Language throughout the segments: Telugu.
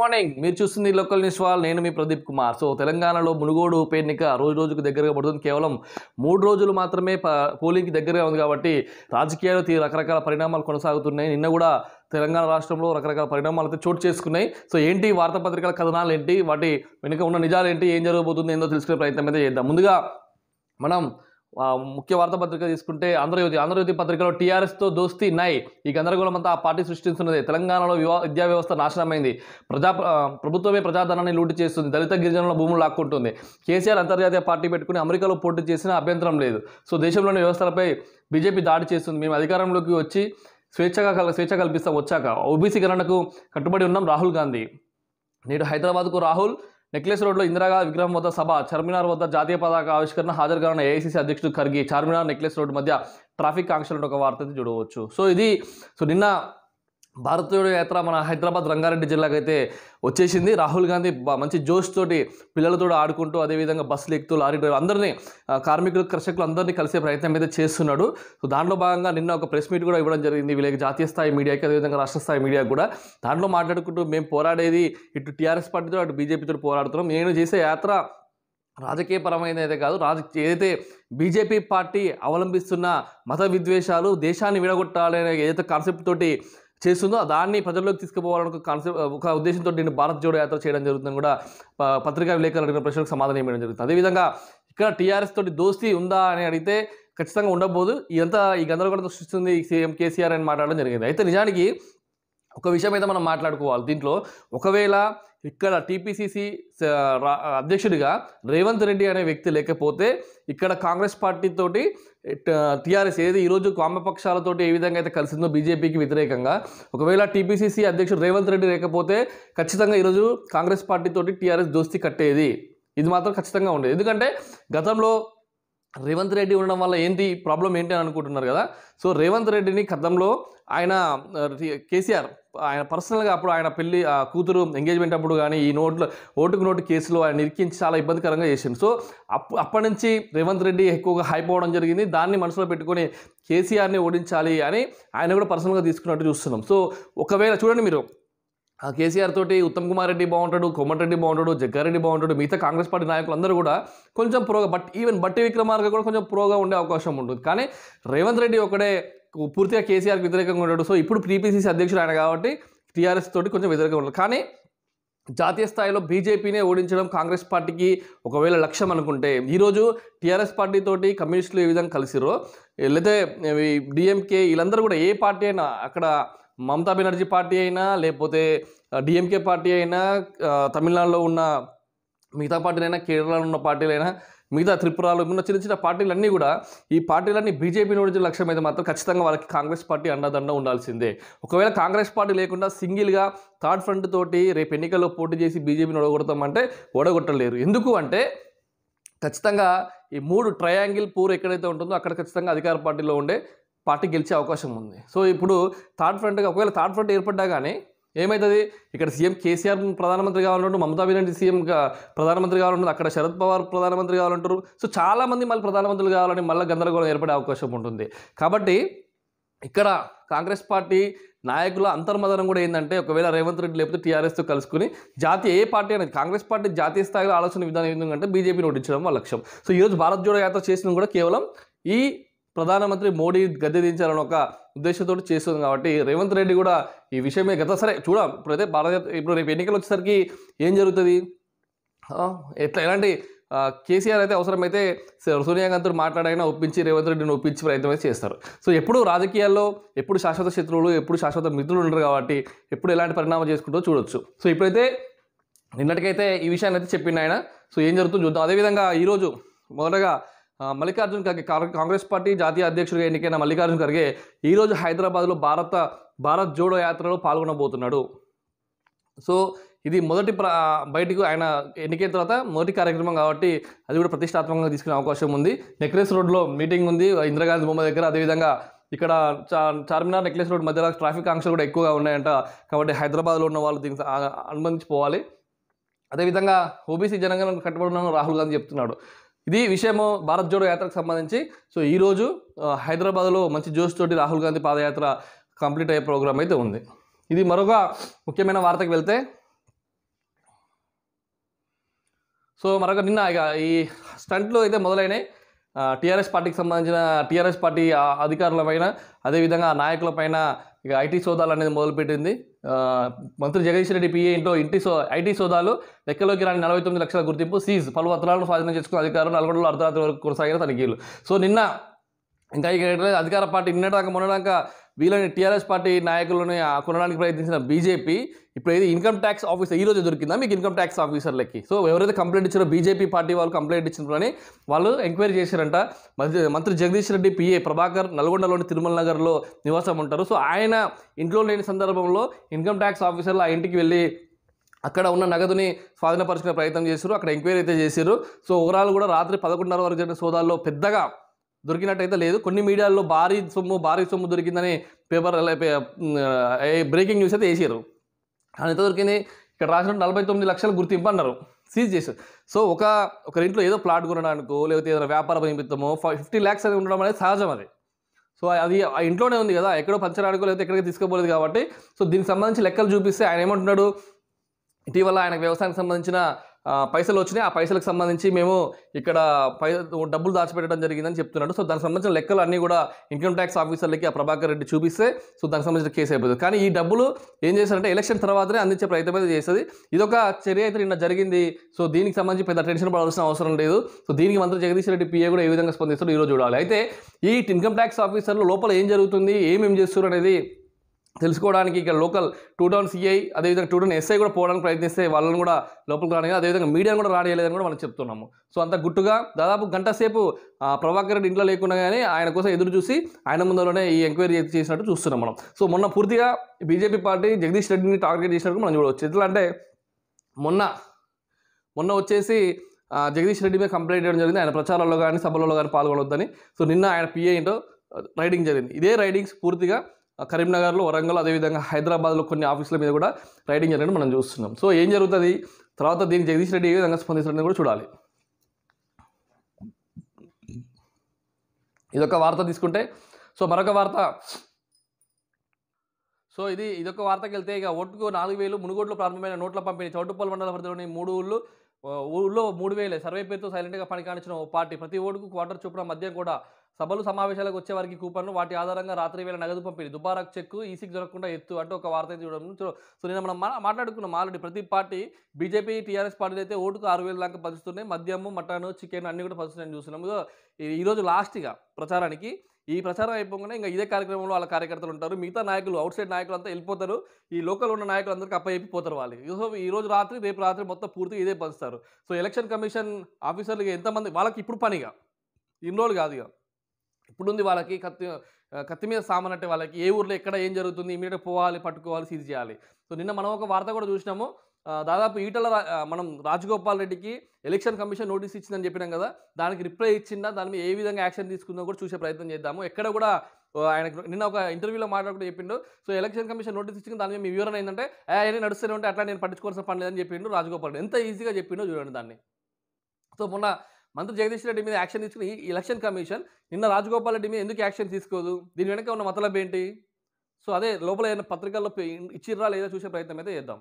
మార్నింగ్ మీరు చూస్తుంది లోకల్ న్యూస్ వాళ్ళు నేను మీ ప్రదీప్ కుమార్ సో తెలంగాణలో మునుగోడు ఉప ఎన్నిక రోజు రోజుకు దగ్గరగా పడుతుంది కేవలం మూడు రోజులు మాత్రమే పోలింగ్కి దగ్గరగా ఉంది కాబట్టి రాజకీయాలు రకరకాల పరిణామాలు కొనసాగుతున్నాయి నిన్న కూడా తెలంగాణ రాష్ట్రంలో రకరకాల పరిణామాలు అయితే చోటు చేసుకున్నాయి సో ఏంటి వార్తాపత్రికల కథనాలు ఏంటి వాటి వెనుక ఉన్న నిజాలు ఏంటి ఏం జరగబోతుంది ఏందో తెలుసుకునే ప్రయత్నం అయితే చేద్దాం ముందుగా మనం ముఖ్య వార్తాపత్రిక తీసుకుంటే ఆంధ్రజ్యోతి ఆంధ్రజ్యోతి పత్రికలో టీఆర్ఎస్తో దోస్తీ నై ఈ గందరగోళం అంతా ఆ పార్టీ సృష్టిస్తున్నది తెలంగాణలో వివా విద్యా వ్యవస్థ నాశనమైంది ప్రజా ప్రభుత్వమే ప్రజాధనాన్ని లూటు చేస్తుంది దళిత గిరిజనుల భూములు లాక్కుంటుంది కేసీఆర్ అంతర్జాతీయ పార్టీ పెట్టుకుని అమెరికాలో పోటీ చేసిన అభ్యంతరం లేదు సో దేశంలోని వ్యవస్థలపై బీజేపీ దాడి చేస్తుంది మేము అధికారంలోకి వచ్చి స్వేచ్ఛగా కల స్వేచ్ఛ కల్పిస్తాం వచ్చాక ఓబీసీ గణనకు కట్టుబడి ఉన్నాం రాహుల్ గాంధీ నేడు హైదరాబాద్కు రాహుల్ నెక్లెస్ రోడ్లో ఇందిరాగా విగ్రహం వద్ద సభ చార్మినార్ వద్ద జాతీయ పతాక ఆవిష్కరణ హాజరు కానున్న ఏఐసీసీ అధ్యక్షుడు ఖర్గే చార్మినార్ నెక్లెస్ రోడ్ మధ్య ట్రాఫిక్ ఆంక్షలను ఒక వార్త చూడవచ్చు సో ఇది సో నిన్న భారతీయుడు యాత్ర మన హైదరాబాద్ రంగారెడ్డి జిల్లాకైతే వచ్చేసింది రాహుల్ గాంధీ మంచి జోష్ తోటి పిల్లలతో ఆడుకుంటూ అదేవిధంగా బస్సులు ఎక్కుతూ లారీ డ్రైవర్ అందరినీ కార్మికులు కృషకులు అందరినీ కలిసే ప్రయత్నం అయితే చేస్తున్నాడు సో దాంట్లో భాగంగా నిన్న ఒక ప్రెస్ మీట్ కూడా ఇవ్వడం జరిగింది వీళ్ళకి జాతీయ స్థాయి మీడియాకి అదేవిధంగా రాష్ట్ర స్థాయి మీడియాకి కూడా దాంట్లో మాట్లాడుకుంటూ మేము పోరాడేది ఇటు టీఆర్ఎస్ పార్టీతో అటు బీజేపీతో పోరాడుతున్నాం నేను చేసే యాత్ర అయితే కాదు రాజ ఏదైతే బీజేపీ పార్టీ అవలంబిస్తున్న మత విద్వేషాలు దేశాన్ని విడగొట్టాలనే ఏదైతే కాన్సెప్ట్ తోటి చేస్తుందో దాన్ని ప్రజల్లోకి తీసుకుపోవాలని ఒక కాన్సెప్ట్ ఒక ఉద్దేశంతో నేను భారత్ జోడో యాత్ర చేయడం జరుగుతుందని కూడా పత్రికా విలేకరులు అడిగిన ప్రశ్నలకు సమాధానం ఇవ్వడం జరుగుతుంది అదేవిధంగా ఇక్కడ టీఆర్ఎస్ తోటి దోస్తీ ఉందా అని అడిగితే ఖచ్చితంగా ఉండబోదు ఇదంతా ఈ గందరగోళం సృష్టిస్తుంది సీఎం కేసీఆర్ అని మాట్లాడడం జరిగింది అయితే నిజానికి ఒక విషయం అయితే మనం మాట్లాడుకోవాలి దీంట్లో ఒకవేళ ఇక్కడ టీపీసీసీ అధ్యక్షుడిగా రేవంత్ రెడ్డి అనే వ్యక్తి లేకపోతే ఇక్కడ కాంగ్రెస్ పార్టీతోటి టీఆర్ఎస్ ఏది ఈరోజు వామపక్షాలతోటి ఏ విధంగా అయితే కలిసిందో బీజేపీకి వ్యతిరేకంగా ఒకవేళ టీపీసీసీ అధ్యక్షుడు రేవంత్ రెడ్డి లేకపోతే ఖచ్చితంగా ఈరోజు కాంగ్రెస్ పార్టీతోటి టీఆర్ఎస్ దోస్తీ కట్టేది ఇది మాత్రం ఖచ్చితంగా ఉండేది ఎందుకంటే గతంలో రేవంత్ రెడ్డి ఉండడం వల్ల ఏంటి ప్రాబ్లం ఏంటి అని అనుకుంటున్నారు కదా సో రేవంత్ రెడ్డిని గతంలో ఆయన కేసీఆర్ ఆయన పర్సనల్గా అప్పుడు ఆయన పెళ్లి కూతురు ఎంగేజ్మెంట్ అప్పుడు కానీ ఈ నోట్లు ఓటుకు నోటు కేసులో ఆయన ఇరికించి చాలా ఇబ్బందికరంగా చేసింది సో అప్పు అప్పటి నుంచి రేవంత్ రెడ్డి ఎక్కువగా హైప్ అవ్వడం జరిగింది దాన్ని మనసులో పెట్టుకొని కేసీఆర్ని ఓడించాలి అని ఆయన కూడా పర్సనల్గా తీసుకున్నట్టు చూస్తున్నాం సో ఒకవేళ చూడండి మీరు కేసీఆర్ తోటి ఉత్తమ్ కుమార్ రెడ్డి బాగుంటాడు కొమ్మటిరెడ్డి బాగుంటాడు జగ్గారెడ్డి బాగుంటాడు మిగతా కాంగ్రెస్ పార్టీ నాయకులందరూ కూడా కొంచెం ప్రోగా బట్ ఈవెన్ బట్టి విక్రమార్గ కూడా కొంచెం ప్రోగా ఉండే అవకాశం ఉంటుంది కానీ రేవంత్ రెడ్డి ఒకడే పూర్తిగా కేసీఆర్కి వ్యతిరేకంగా ఉన్నాడు సో ఇప్పుడు పీపీసీసీ అధ్యక్షుడు ఆయన కాబట్టి టీఆర్ఎస్ తోటి కొంచెం వ్యతిరేకంగా ఉన్నాడు కానీ జాతీయ స్థాయిలో బీజేపీనే ఓడించడం కాంగ్రెస్ పార్టీకి ఒకవేళ లక్ష్యం అనుకుంటే ఈరోజు టీఆర్ఎస్ పార్టీతోటి కమ్యూనిస్టులు ఏ విధంగా కలిసిరో లేదా డిఎంకే వీళ్ళందరూ కూడా ఏ పార్టీ అయినా అక్కడ మమతా బెనర్జీ పార్టీ అయినా లేకపోతే డిఎంకే పార్టీ అయినా తమిళనాడులో ఉన్న మిగతా పార్టీలైనా కేరళలో ఉన్న పార్టీలైనా మిగతా త్రిపురాలు ఉన్న చిన్న చిన్న పార్టీలన్నీ కూడా ఈ పార్టీలన్నీ బీజేపీ నుండి లక్ష్యం అయితే మాత్రం ఖచ్చితంగా వాళ్ళకి కాంగ్రెస్ పార్టీ అండదండ ఉండాల్సిందే ఒకవేళ కాంగ్రెస్ పార్టీ లేకుండా సింగిల్గా థర్డ్ ఫ్రంట్ తోటి రేపు ఎన్నికల్లో పోటీ చేసి బీజేపీని ఓడగొడతామంటే ఓడగొట్టలేరు ఎందుకు అంటే ఖచ్చితంగా ఈ మూడు ట్రయాంగిల్ పూర్ ఎక్కడైతే ఉంటుందో అక్కడ ఖచ్చితంగా అధికార పార్టీలో ఉండే పార్టీ గెలిచే అవకాశం ఉంది సో ఇప్పుడు థర్డ్ ఫ్రంట్గా ఒకవేళ థర్డ్ ఫ్రంట్ ఏర్పడ్డా కానీ ఏమవుతుంది ఇక్కడ సీఎం కేసీఆర్ ప్రధానమంత్రి కావాలంటారు మమతా బెనర్జీ సీఎం ప్రధానమంత్రి కావాలంటారు అక్కడ శరద్ పవార్ ప్రధానమంత్రి కావాలంటారు సో చాలామంది మళ్ళీ ప్రధానమంత్రులు కావాలని మళ్ళీ గందరగోళం ఏర్పడే అవకాశం ఉంటుంది కాబట్టి ఇక్కడ కాంగ్రెస్ పార్టీ నాయకుల అంతర్మదనం కూడా ఏంటంటే ఒకవేళ రేవంత్ రెడ్డి లేకపోతే టీఆర్ఎస్తో కలుసుకుని జాతీయ ఏ పార్టీ అనేది కాంగ్రెస్ పార్టీ జాతీయ స్థాయిలో ఆలోచన విధానం ఏంటంటే బీజేపీని ఓడించడం వాళ్ళ లక్ష్యం సో ఈరోజు భారత్ జోడో యాత్ర చేసిన కూడా కేవలం ఈ ప్రధానమంత్రి మోడీ గద్దె దించాలని ఒక ఉద్దేశంతో చేస్తుంది కాబట్టి రేవంత్ రెడ్డి కూడా ఈ విషయమే గత సరే చూడం ఇప్పుడైతే భారత ఇప్పుడు రేపు ఎన్నికలు వచ్చేసరికి ఏం జరుగుతుంది ఎట్లా ఎలాంటి కేసీఆర్ అయితే అవసరమైతే సోనియా గాంధీతో మాట్లాడైనా ఒప్పించి రేవంత్ రెడ్డిని ఒప్పించి ప్రయత్నం అయితే చేస్తారు సో ఎప్పుడు రాజకీయాల్లో ఎప్పుడు శాశ్వత శత్రువులు ఎప్పుడు శాశ్వత మిత్రులు ఉండరు కాబట్టి ఎప్పుడు ఎలాంటి పరిణామం చేసుకుంటూ చూడొచ్చు సో ఇప్పుడైతే నిన్నటికైతే ఈ విషయాన్ని అయితే చెప్పింది ఆయన సో ఏం జరుగుతుందో చూద్దాం అదేవిధంగా ఈరోజు మొదటగా మల్లికార్జున్ ఖర్గే కాంగ్రెస్ పార్టీ జాతీయ అధ్యక్షుడిగా ఎన్నికైన మల్లికార్జున్ ఖర్గే ఈరోజు హైదరాబాద్లో భారత భారత్ జోడో యాత్రలో పాల్గొనబోతున్నాడు సో ఇది మొదటి ప్ర బయటకు ఆయన ఎన్నికైన తర్వాత మొదటి కార్యక్రమం కాబట్టి అది కూడా ప్రతిష్టాత్మకంగా తీసుకునే అవకాశం ఉంది నెక్లెస్ రోడ్లో మీటింగ్ ఉంది ఇందిరాగాంధీ బొమ్మ దగ్గర అదేవిధంగా ఇక్కడ చార్మినార్ నెక్లెస్ రోడ్ మధ్యలో ట్రాఫిక్ ఆంక్షలు కూడా ఎక్కువగా ఉన్నాయంట కాబట్టి హైదరాబాద్లో ఉన్న వాళ్ళు దీనికి అనుబంధించిపోవాలి అదేవిధంగా ఓబీసీ జనగణ కట్టుబడి రాహుల్ గాంధీ చెప్తున్నాడు ఇది విషయము భారత్ జోడో యాత్రకు సంబంధించి సో ఈరోజు హైదరాబాద్లో మంచి జోష్ తోటి రాహుల్ గాంధీ పాదయాత్ర కంప్లీట్ అయ్యే ప్రోగ్రామ్ అయితే ఉంది ఇది మరొక ముఖ్యమైన వార్తకు వెళ్తే సో మరొక నిన్న ఇక ఈ స్టంట్లో అయితే మొదలైనాయి టీఆర్ఎస్ పార్టీకి సంబంధించిన టీఆర్ఎస్ పార్టీ అధికారులపైన అదేవిధంగా నాయకులపైన ఇక ఐటీ సోదాలు అనేది మొదలుపెట్టింది మంత్రి జగదీష్ రెడ్డి పిఏ ఇంట్లో ఇంటి సో ఐటీ సోదాలు లెక్కలోకి రాని నలభై తొమ్మిది లక్షల గుర్తింపు సీజ్ పలు పత్రాలను స్వాధీనం చేసుకున్న అధికారులు నల్గొండలో అర్ధరాత్రి వరకు కొనసాగిన తనిఖీలు సో నిన్న ఇంకా ఇక్కడ అధికార పార్టీ నిన్నటాక మొన్నటాక వీళ్ళని టీఆర్ఎస్ పార్టీ నాయకులను కొనడానికి ప్రయత్నించిన బీజేపీ ఇప్పుడైతే ఇన్కమ్ ట్యాక్స్ ఆఫీసర్ ఈ రోజు దొరికిందా మీకు ఇన్కమ్ ట్యాక్స్ ఆఫీసర్లకి సో ఎవరైతే కంప్లైంట్ ఇచ్చారో బీజేపీ పార్టీ వాళ్ళు కంప్లైంట్ ఇచ్చినారని వాళ్ళు ఎంక్వైరీ చేశారంట మంత్రి జగదీష్ రెడ్డి పిఏ ప్రభాకర్ నల్గొండలోని తిరుమల నగర్లో నివాసం ఉంటారు సో ఆయన ఇంట్లో లేని సందర్భంలో ఇన్కమ్ ట్యాక్స్ ఆఫీసర్లు ఆ ఇంటికి వెళ్ళి అక్కడ ఉన్న నగదుని స్వాధీనపరచుకునే ప్రయత్నం చేశారు అక్కడ ఎంక్వైరీ అయితే చేశారు సో ఓవరాల్ కూడా రాత్రి పదకొండున్నర వరకు జరిగిన సోదాల్లో పెద్దగా దొరికినట్టయితే లేదు కొన్ని మీడియాల్లో భారీ సొమ్ము భారీ సొమ్ము దొరికిందని పేపర్ బ్రేకింగ్ న్యూస్ అయితే వేసారు అని ఎంత దొరికింది ఇక్కడ రాసిన నలభై తొమ్మిది లక్షలు గుర్తింపు అన్నారు సీజ్ చేశారు సో ఒక ఒకరింట్లో ఏదో ప్లాట్ కొనడానికో లేకపోతే ఏదైనా వ్యాపార నిమిత్తమో ఫిఫ్టీ ల్యాక్స్ అనేది ఉండడం అనేది సహజం అది సో అది ఆ ఇంట్లోనే ఉంది కదా ఎక్కడో పంచడానికో లేకపోతే ఎక్కడికి తీసుకోలేదు కాబట్టి సో దీనికి సంబంధించి లెక్కలు చూపిస్తే ఆయన ఏమంటున్నాడు ఇటీవల ఆయన వ్యవసాయానికి సంబంధించిన పైసలు వచ్చినాయి ఆ పైసలకు సంబంధించి మేము ఇక్కడ పై డబ్బులు దాచిపెట్టడం జరిగిందని చెప్తున్నాడు సో దానికి సంబంధించిన లెక్కలు అన్నీ కూడా ఇన్కమ్ ట్యాక్స్ ఆఫీసర్లకి ఆ ప్రభాకర్ రెడ్డి చూపిస్తే సో దానికి సంబంధించిన కేసు అయిపోతుంది కానీ ఈ డబ్బులు ఏం చేశారంటే ఎలక్షన్ తర్వాతనే అందించే ప్రయత్నం అయితే చేస్తుంది ఇదొక చర్య అయితే నిన్న జరిగింది సో దీనికి సంబంధించి పెద్ద టెన్షన్ పడాల్సిన అవసరం లేదు సో దీనికి మంత్రి జగదీష్ రెడ్డి పిఏ కూడా ఏ విధంగా స్పందిస్తాడో ఈరోజు చూడాలి అయితే ఈ ఇన్కమ్ ట్యాక్స్ ఆఫీసర్లు లోపల ఏం జరుగుతుంది ఏమేమి చేస్తున్నారు అనేది తెలుసుకోవడానికి ఇక లోకల్ టూ టౌన్ సిఐ అదేవిధంగా టూ టౌన్ ఎస్ఐ కూడా పోవడానికి ప్రయత్నిస్తే వాళ్ళని కూడా లోపలికి రాని అదేవిధంగా మీడియాను కూడా రానియలేదని కూడా మనం చెప్తున్నాము సో అంత గుట్టుగా దాదాపు గంట సేపు ప్రభాకర్ రెడ్డి ఇంట్లో లేకుండా కానీ ఆయన కోసం ఎదురు చూసి ఆయన ముందులోనే ఈ ఎంక్వైరీ చేసినట్టు చూస్తున్నాం మనం సో మొన్న పూర్తిగా బీజేపీ పార్టీ జగదీష్ రెడ్డిని టార్గెట్ చేసినట్టు మనం చూడవచ్చు ఎట్లా అంటే మొన్న మొన్న వచ్చేసి జగదీష్ రెడ్డి మీద కంప్లైంట్ చేయడం జరిగింది ఆయన ప్రచారాల్లో కానీ సభలలో కానీ పాల్గొనవద్దని సో నిన్న ఆయన పిఏ ఏంటో రైడింగ్ జరిగింది ఇదే రైడింగ్స్ పూర్తిగా కరీంనగర్లో వరంగల్ అదేవిధంగా హైదరాబాద్లో కొన్ని ఆఫీసుల మీద కూడా రైడింగ్ జరిగింది మనం చూస్తున్నాం సో ఏం జరుగుతుంది తర్వాత దీన్ని జగదీష్ రెడ్డి ఏ విధంగా స్పందిస్తాడని కూడా చూడాలి ఇదొక వార్త తీసుకుంటే సో మరొక వార్త సో ఇది ఇదొక వార్తకి వెళ్తే ఇక ఓటుకు నాలుగు వేలు మునుగోడ్లో ప్రారంభమైన నోట్ల పంపిణీ చౌటుప్పల్ మండల పరిధిలోని మూడు ఊళ్ళు ఊళ్ళో మూడు వేలే సర్వే పేరుతో సైలెంట్గా పని కానిచ్చిన ఓ పార్టీ ప్రతి ఓటుకు క్వార్టర్ చూపున మధ్య కూడా సభలు సమావేశాలకు వచ్చే వారికి కూపన్లు వాటి ఆధారంగా రాత్రి వేళ నగదు పంపిణీ దుబారా చెక్కు ఈసీకి జరగకుండా ఎత్తు అంటూ ఒక వార్త అయితే చూడడం సో నిన్న మనం మాట్లాడుకున్నాం ఆల్రెడీ ప్రతి పార్టీ బీజేపీ టీఆర్ఎస్ పార్టీలు అయితే ఓటుకు ఆరు వేల దాకా పంచుతున్నాయి మద్యము మటన్ చికెన్ అన్ని కూడా పంచుతున్నాయని చూస్తున్నాం ఈరోజు లాస్ట్గా ప్రచారానికి ఈ ప్రచారం అయిపోగానే ఇంకా ఇదే కార్యక్రమంలో వాళ్ళ కార్యకర్తలు ఉంటారు మిగతా నాయకులు అవుట్ సైడ్ నాయకులు అంతా వెళ్ళిపోతారు ఈ లోకల్ ఉన్న నాయకులు అందరికీ అప్పయిపోతారు వాళ్ళు సో ఈ రోజు రాత్రి రేపు రాత్రి మొత్తం పూర్తిగా ఇదే పంచుతారు సో ఎలక్షన్ కమిషన్ ఆఫీసర్లు ఎంతమంది వాళ్ళకి ఇప్పుడు పనిగా ఇన్ని రోజులు కాదు ఇక ఇప్పుడుంది వాళ్ళకి కత్తి కత్తి మీద సామాన్ వాళ్ళకి ఏ ఊర్లో ఎక్కడ ఏం జరుగుతుంది ఇమీడియట్ పోవాలి పట్టుకోవాలి సీజ్ చేయాలి సో నిన్న మనం ఒక వార్త కూడా చూసినాము దాదాపు ఈటల మనం రాజగోపాల్ రెడ్డికి ఎలక్షన్ కమిషన్ నోటీస్ ఇచ్చిందని చెప్పినాం కదా దానికి రిప్లై ఇచ్చిందా దాని మీద ఏ విధంగా యాక్షన్ తీసుకుందో కూడా చూసే ప్రయత్నం చేద్దాము ఎక్కడ కూడా ఆయన నిన్న ఒక ఇంటర్వ్యూలో మాట్లాడుకుంటూ చెప్పిండు సో ఎలక్షన్ కమిషన్ నోటీస్ ఇచ్చిన దాని మీద మీ వివరణ ఏంటంటే ఆయన నడుస్తూనే ఉంటే అట్లా నేను పట్టించుకోవాల్సిన పని లేదని చెప్పిండు రాజగోపాల్ ఎంత ఈజీగా చెప్పిండో చూడండి దాన్ని సో మొన్న మంత్రి జగదీష్ రెడ్డి మీద యాక్షన్ తీసుకుని ఎలక్షన్ కమిషన్ నిన్న రాజగోపాల్ రెడ్డి మీద ఎందుకు యాక్షన్ తీసుకోదు దీని వెనక ఉన్న మతలబ్ ఏంటి సో అదే లోపల ఏదైనా పత్రికల్లో ఇచ్చిర్రా లేదా చూసే ప్రయత్నం అయితే చేద్దాం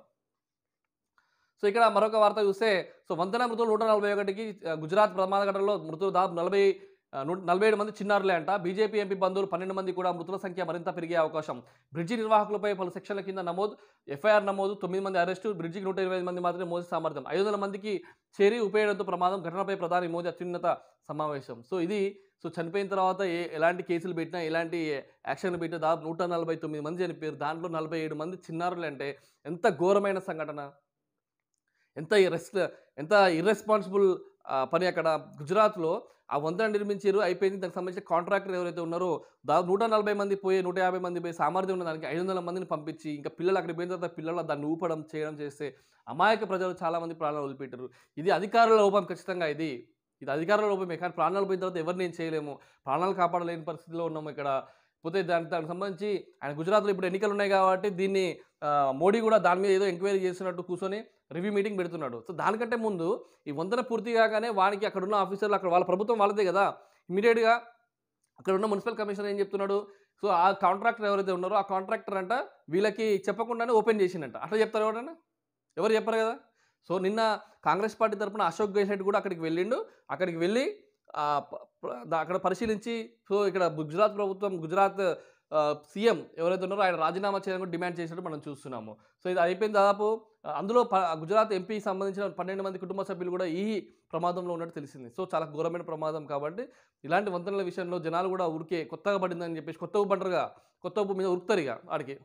సో ఇక్కడ మరొక వార్త చూస్తే సో వంతెన మృతులు నూట నలభై ఒకటికి గుజరాత్ ప్రమాద ఘటనలో మృతులు దాదాపు నలభై నూట నలభై ఏడు మంది చిన్నారులే అంట బీజేపీ ఎంపీ బంధువులు పన్నెండు మంది కూడా మృతుల సంఖ్య మరింత పెరిగే అవకాశం బ్రిడ్జి నిర్వాహకులపై పలు సెక్షన్ల కింద నమోదు ఎఫ్ఐఆర్ నమోదు తొమ్మిది మంది అరెస్టు బ్రిడ్జికి నూట ఇరవై మంది మాత్రమే మోదీ సామర్థ్యం ఐదు వందల మందికి చేరి ఉపయోగంతో ప్రమాదం ఘటనపై ప్రధాని మోదీ అత్యున్నత సమావేశం సో ఇది సో చనిపోయిన తర్వాత ఏ ఎలాంటి కేసులు పెట్టినా ఎలాంటి యాక్షన్లు పెట్టినా దాదాపు నూట నలభై తొమ్మిది మంది చనిపోయారు దాంట్లో నలభై ఏడు మంది చిన్నారులు అంటే ఎంత ఘోరమైన సంఘటన ఎంత రెస్ ఎంత ఇర్రెస్పాన్సిబుల్ పని అక్కడ గుజరాత్లో ఆ వంతెన నిర్మించారు అయిపోయింది దానికి సంబంధించిన కాంట్రాక్టర్ ఎవరైతే ఉన్నారో దాదాపు నూట నలభై మంది పోయే నూట యాభై మంది పోయి సామర్థ్యం ఉన్న దానికి ఐదు వందల మందిని పంపించి ఇంకా పిల్లలు అక్కడ పోయిన తర్వాత పిల్లలు దాన్ని ఊపడం చేయడం చేస్తే అమాయక ప్రజలు చాలామంది ప్రాణాలు వదిలిపెట్టారు ఇది అధికారుల లోపం ఖచ్చితంగా ఇది ఇది అధికారుల లోపమే కానీ ప్రాణాలు పోయిన తర్వాత ఎవరిని ఏం చేయలేము ప్రాణాలు కాపాడలేని పరిస్థితిలో ఉన్నాము ఇక్కడ పోతే దానికి దానికి సంబంధించి ఆయన గుజరాత్లో ఇప్పుడు ఎన్నికలు ఉన్నాయి కాబట్టి దీన్ని మోడీ కూడా దాని మీద ఏదో ఎంక్వైరీ చేసినట్టు కూర్చొని రివ్యూ మీటింగ్ పెడుతున్నాడు సో దానికంటే ముందు ఈ వంతెన పూర్తి కాగానే వానికి అక్కడున్న ఆఫీసర్లు అక్కడ వాళ్ళ ప్రభుత్వం వాళ్ళదే కదా ఇమీడియట్గా అక్కడ ఉన్న మున్సిపల్ కమిషనర్ ఏం చెప్తున్నాడు సో ఆ కాంట్రాక్టర్ ఎవరైతే ఉన్నారో ఆ కాంట్రాక్టర్ అంట వీళ్ళకి చెప్పకుండానే ఓపెన్ చేసిందంట అట్లా చెప్తారు ఎవరన్నా ఎవరు చెప్పరు కదా సో నిన్న కాంగ్రెస్ పార్టీ తరఫున అశోక్ గెహ్లెట్ కూడా అక్కడికి వెళ్ళిండు అక్కడికి వెళ్ళి అక్కడ పరిశీలించి సో ఇక్కడ గుజరాత్ ప్రభుత్వం గుజరాత్ సీఎం ఎవరైతే ఉన్నారో ఆయన రాజీనామా కూడా డిమాండ్ చేసినట్టు మనం చూస్తున్నాము సో ఇది అయిపోయిన దాదాపు అందులో గుజరాత్ ఎంపీకి సంబంధించిన పన్నెండు మంది కుటుంబ సభ్యులు కూడా ఈ ప్రమాదంలో ఉన్నట్టు తెలిసింది సో చాలా ఘోరమైన ప్రమాదం కాబట్టి ఇలాంటి వంతెనల విషయంలో జనాలు కూడా ఉరికే కొత్తగా పడిందని చెప్పేసి కొత్త బండరుగా కొత్త మీద ఉరుకుతారు ఇక ఆడికి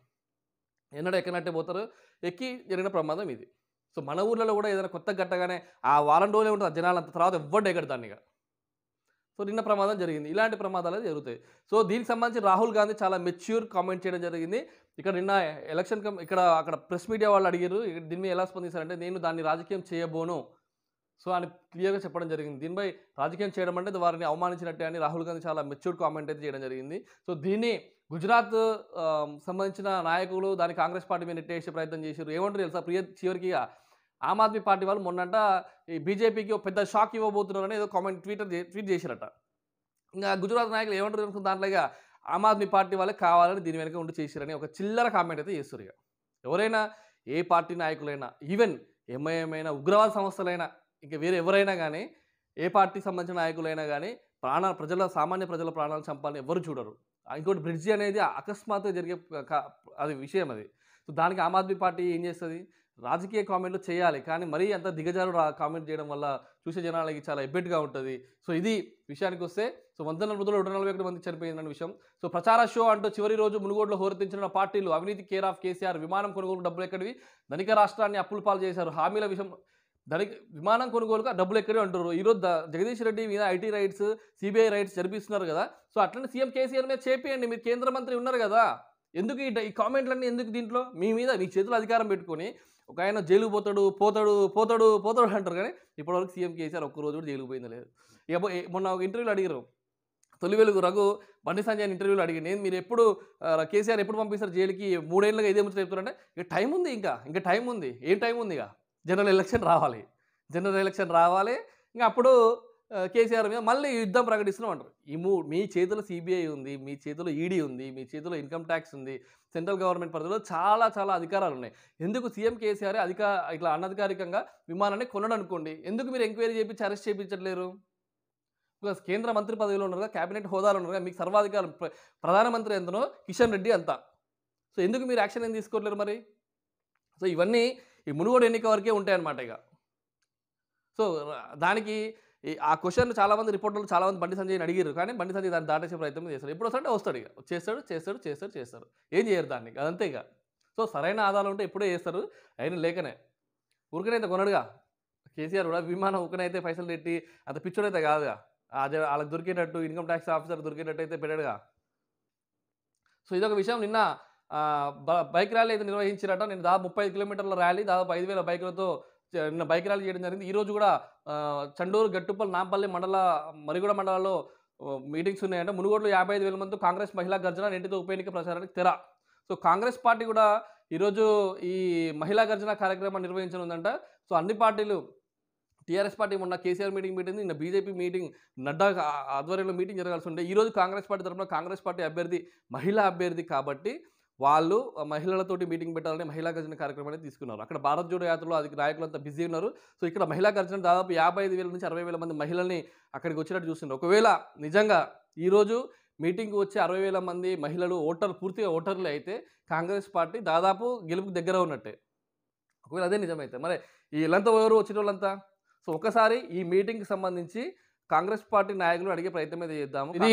ఎన్నడ ఎక్కనట్టే పోతారు ఎక్కి జరిగిన ప్రమాదం ఇది సో మన ఊర్లలో కూడా ఏదైనా కొత్త గట్టగానే ఆ వారం రోజులే ఉంటుంది జనాలంత తర్వాత ఎవ్వడు ఎగడు దాన్ని సో నిన్న ప్రమాదం జరిగింది ఇలాంటి ప్రమాదాలు జరుగుతాయి సో దీనికి సంబంధించి రాహుల్ గాంధీ చాలా మెచ్యూర్ కామెంట్ చేయడం జరిగింది ఇక్కడ నిన్న ఎలక్షన్ కమి ఇక్కడ అక్కడ ప్రెస్ మీడియా వాళ్ళు అడిగారు దీని మీద ఎలా స్పందిస్తారంటే నేను దాన్ని రాజకీయం చేయబోను సో అని క్లియర్గా చెప్పడం జరిగింది దీనిపై రాజకీయం చేయడం అంటే వారిని అవమానించినట్టే అని రాహుల్ గాంధీ చాలా మెచ్యూర్ కామెంట్ అయితే చేయడం జరిగింది సో దీన్ని గుజరాత్ సంబంధించిన నాయకులు దాని కాంగ్రెస్ పార్టీ మీద నెట్టేసే ప్రయత్నం చేశారు ఏమంటారు తెలుసా ప్రియ చివరికి ఆమ్ ఆద్మీ పార్టీ వాళ్ళు మొన్నంట ఈ బీజేపీకి పెద్ద షాక్ ఇవ్వబోతున్నారని ఏదో కామెంట్ ట్వీటర్ ట్వీట్ చేశారట ఇంకా గుజరాత్ నాయకులు ఏమంటారు అనుకున్న దాంట్లో ఇక ఆమ్ ఆద్మీ పార్టీ వాళ్ళకి కావాలని దీని వెనక ఉండి చేశారని ఒక చిల్లర కామెంట్ అయితే చేస్తారు ఎవరైనా ఏ పార్టీ నాయకులైనా ఈవెన్ ఎంఐఎం ఉగ్రవాద సంస్థలైనా ఇంకా వేరే ఎవరైనా కానీ ఏ పార్టీకి సంబంధించిన నాయకులైనా కానీ ప్రాణ ప్రజల సామాన్య ప్రజల ప్రాణాలు చంపాలని ఎవరు చూడరు ఇంకోటి బ్రిడ్జి అనేది అకస్మాత్తుగా జరిగే అది విషయం అది సో దానికి ఆమ్ ఆద్మీ పార్టీ ఏం చేస్తుంది రాజకీయ కామెంట్లు చేయాలి కానీ మరీ అంత దిగజారు కామెంట్ చేయడం వల్ల చూసే జనాలకి చాలా ఎబ్బెట్గా ఉంటుంది సో ఇది విషయానికి వస్తే సో వందల మృతులు రెండు నలభై ఒకటి మంది చనిపోయిందన్న విషయం సో ప్రచార షో అంటూ చివరి రోజు మునుగోడులో హోరెత్తించిన పార్టీలు అవినీతి కేర్ ఆఫ్ కేసీఆర్ విమానం కొనుగోలు డబ్బులు ఎక్కడివి ధనిక రాష్ట్రాన్ని అప్పులు పాలు చేశారు హామీల విషయం ధనిక విమానం కొనుగోలుగా డబ్బులు ఎక్కడే అంటారు ఈరోజు జగదీష్ రెడ్డి మీద ఐటీ రైట్స్ సిబిఐ రైట్స్ జరిపిస్తున్నారు కదా సో అట్లనే సీఎం కేసీఆర్ మీద చేపియండి మీరు కేంద్ర మంత్రి ఉన్నారు కదా ఎందుకు ఈ కామెంట్లన్నీ ఎందుకు దీంట్లో మీ మీద మీ చేతులు అధికారం పెట్టుకొని ఒక ఆయన జైలుకు పోతాడు పోతాడు పోతాడు పోతాడు అంటారు కానీ ఇప్పటివరకు సీఎం కేసీఆర్ ఒక్కరోజు కూడా జైలుకు పోయింది లేదు మొన్న ఒక ఇంటర్వ్యూలో అడిగారు తొలి వెలుగు రఘు బండి సంజయ్ ఇంటర్వ్యూలో అడిగి నేను మీరు ఎప్పుడు కేసీఆర్ ఎప్పుడు పంపిస్తారు జైలుకి మూడేళ్ళగా ఏదే ముందు చెప్తారంటే ఇక టైం ఉంది ఇంకా ఇంకా టైం ఉంది ఏం టైం ఉంది ఇక జనరల్ ఎలక్షన్ రావాలి జనరల్ ఎలక్షన్ రావాలి ఇంకా అప్పుడు కేసీఆర్ మీద మళ్ళీ యుద్ధం ప్రకటిస్తున్నాం అంటారు ఈ మూ మీ చేతిలో సిబిఐ ఉంది మీ చేతిలో ఈడీ e ఉంది మీ చేతిలో ఇన్కమ్ ట్యాక్స్ ఉంది సెంట్రల్ గవర్నమెంట్ పరిధిలో చాలా చాలా అధికారాలు ఉన్నాయి ఎందుకు సీఎం కేసీఆర్ అధికార ఇట్లా అనధికారికంగా విమానాన్ని కొనడనుకోండి ఎందుకు మీరు ఎంక్వైరీ చేపించి అరెస్ట్ చేయించట్లేరు బికాస్ కేంద్ర మంత్రి పదవిలో ఉన్నారు క్యాబినెట్ హోదాలో ఉన్నారు మీకు సర్వాధికారం ప్రధానమంత్రి ఎంతనో కిషన్ రెడ్డి అంత సో ఎందుకు మీరు యాక్షన్ ఏం తీసుకోవట్లేరు మరి సో ఇవన్నీ ఈ మునుగోడు ఎన్నిక వరకే ఉంటాయన్నమాట ఇక సో దానికి ఈ ఆ క్వశ్చన్లు చాలామంది రిపోర్టర్లు మంది బండి సంజయ్ని అడిగారు కానీ బండి సంజయ్ దాన్ని దాటేసే ప్రయత్నం చేస్తారు ఎప్పుడు వస్తాడంటే వస్తాడు ఇక చేస్తాడు చేస్తాడు చేస్తాడు చేస్తారు ఏం చేయరు దాన్ని అదంతే ఇక సో సరైన ఆధారాలు ఉంటే ఎప్పుడే చేస్తారు అయినా లేకనే ఉరికనైతే కొనడుగా కేసీఆర్ కూడా విమానం ఉరికనైతే పైసలు పెట్టి అంత పిచ్చోడైతే కాదుగా వాళ్ళకి దొరికేటట్టు ఇన్కమ్ ట్యాక్స్ ఆఫీసర్ దొరికేటట్టు అయితే పెట్టాడుగా సో ఇదొక విషయం నిన్న బైక్ ర్యాలీ అయితే నిర్వహించారట నేను దాదాపు ముప్పై కిలోమీటర్ల ర్యాలీ దాదాపు ఐదు వేల బైకులతో నిన్న బైక్ ర్యాలీ చేయడం జరిగింది ఈరోజు కూడా చండూరు గట్టుపల్లి నాంపల్లి మండల మరిగూడ మండలాల్లో మీటింగ్స్ ఉన్నాయంటే మునుగోడులో యాభై ఐదు వేల మందితో కాంగ్రెస్ మహిళా గర్జన నేటితో ఉప ఎన్నిక ప్రచారానికి తెర సో కాంగ్రెస్ పార్టీ కూడా ఈరోజు ఈ మహిళా గర్జన కార్యక్రమాన్ని నిర్వహించనుందంట సో అన్ని పార్టీలు టీఆర్ఎస్ పార్టీ మొన్న కేసీఆర్ మీటింగ్ పెట్టింది నిన్న బీజేపీ మీటింగ్ నడ్డా ఆధ్వర్యంలో మీటింగ్ జరగాల్సి ఉండే ఈరోజు కాంగ్రెస్ పార్టీ తరఫున కాంగ్రెస్ పార్టీ అభ్యర్థి మహిళా అభ్యర్థి కాబట్టి వాళ్ళు మహిళలతోటి మీటింగ్ పెట్టాలని మహిళా గర్జన కార్యక్రమం అనేది తీసుకున్నారు అక్కడ భారత్ జోడో యాత్రలో అది నాయకులంతా బిజీ ఉన్నారు సో ఇక్కడ మహిళా గర్జన దాదాపు యాభై ఐదు వేల నుంచి అరవై వేల మంది మహిళల్ని అక్కడికి వచ్చినట్టు చూస్తున్నారు ఒకవేళ నిజంగా ఈరోజు మీటింగ్కి వచ్చే అరవై వేల మంది మహిళలు ఓటర్లు పూర్తిగా ఓటర్లు అయితే కాంగ్రెస్ పార్టీ దాదాపు గెలుపుకు దగ్గర ఉన్నట్టే ఒకవేళ అదే నిజమైతే మరి వీళ్ళంతా ఎవరు వచ్చిన వాళ్ళంతా సో ఒకసారి ఈ మీటింగ్కి సంబంధించి కాంగ్రెస్ పార్టీ నాయకులు అడిగే ప్రయత్నం మీద చేద్దాము ఇది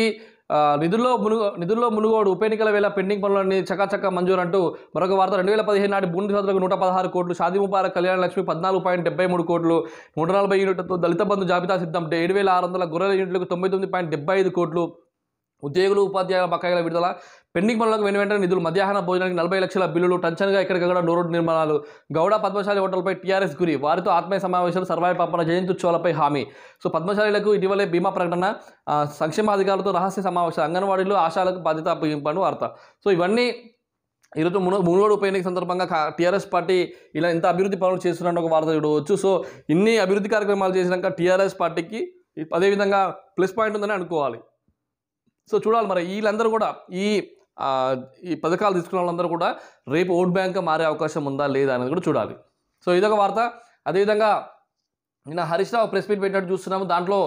నిధుల్లో మునుగో నిధుల్లో మునుగోడు ఉప ఎన్నికల వేళ పెండింగ్ పనులన్నీ చకాచక్క మంజూరు అంటూ మరొక వార్త రెండు వేల పదిహేను నాటి భూమి సోదరులకు నూట పదహారు కోట్లు షాది ముపార కళ్యాణ లక్ష్మి పద్నాలుగు పాయింట్ డెబ్బై మూడు కోట్లు నూట నలభై యూనిట్లతో దళిత బంధు జాబితా సిద్ధం ఏడు వేల ఆరు వందల గొర్రెల యూనిట్లకు తొంభై తొమ్మిది పాయింట్ డెబ్బై ఐదు కోట్లు ఉద్యోగులు ఉపాధ్యాయుల బకాయిల విడుదల పెండింగ్ పనులకు వెను వెంటనే నిధులు మధ్యాహ్న భోజనానికి నలభై లక్షల బిల్లులు టంచన్గా కూడా నూరు నిర్మాణాలు గౌడ పద్మశాలి హోటల్పై టీఆర్ఎస్ గురి వారితో ఆత్మీయ సమావేశాలు సర్వాయి పాపన జయంత్యుత్సవాలపై హామీ సో పద్మశాలీలకు ఇటీవలే బీమా ప్రకటన అధికారులతో రహస్య సమావేశం అంగన్వాడీలు ఆశాలకు బాధ్యత అప్పగింపను వార్త సో ఇవన్నీ ఈరోజు మున మునుగోడు ఉప ఎన్నిక సందర్భంగా టీఆర్ఎస్ పార్టీ ఇలా ఇంత అభివృద్ధి పనులు చేస్తున్నట్టు ఒక వార్త చూడవచ్చు సో ఇన్ని అభివృద్ధి కార్యక్రమాలు చేసినాక టీఆర్ఎస్ పార్టీకి అదేవిధంగా ప్లస్ పాయింట్ ఉందని అనుకోవాలి సో చూడాలి మరి వీళ్ళందరూ కూడా ఈ ఈ పథకాలు తీసుకున్న వాళ్ళందరూ కూడా రేపు ఓట్ బ్యాంక్ మారే అవకాశం ఉందా లేదా అనేది కూడా చూడాలి సో ఇదొక వార్త అదేవిధంగా నిన్న హరీష్ రావు ప్రెస్ మీట్ పెట్టినట్టు చూస్తున్నాము దాంట్లో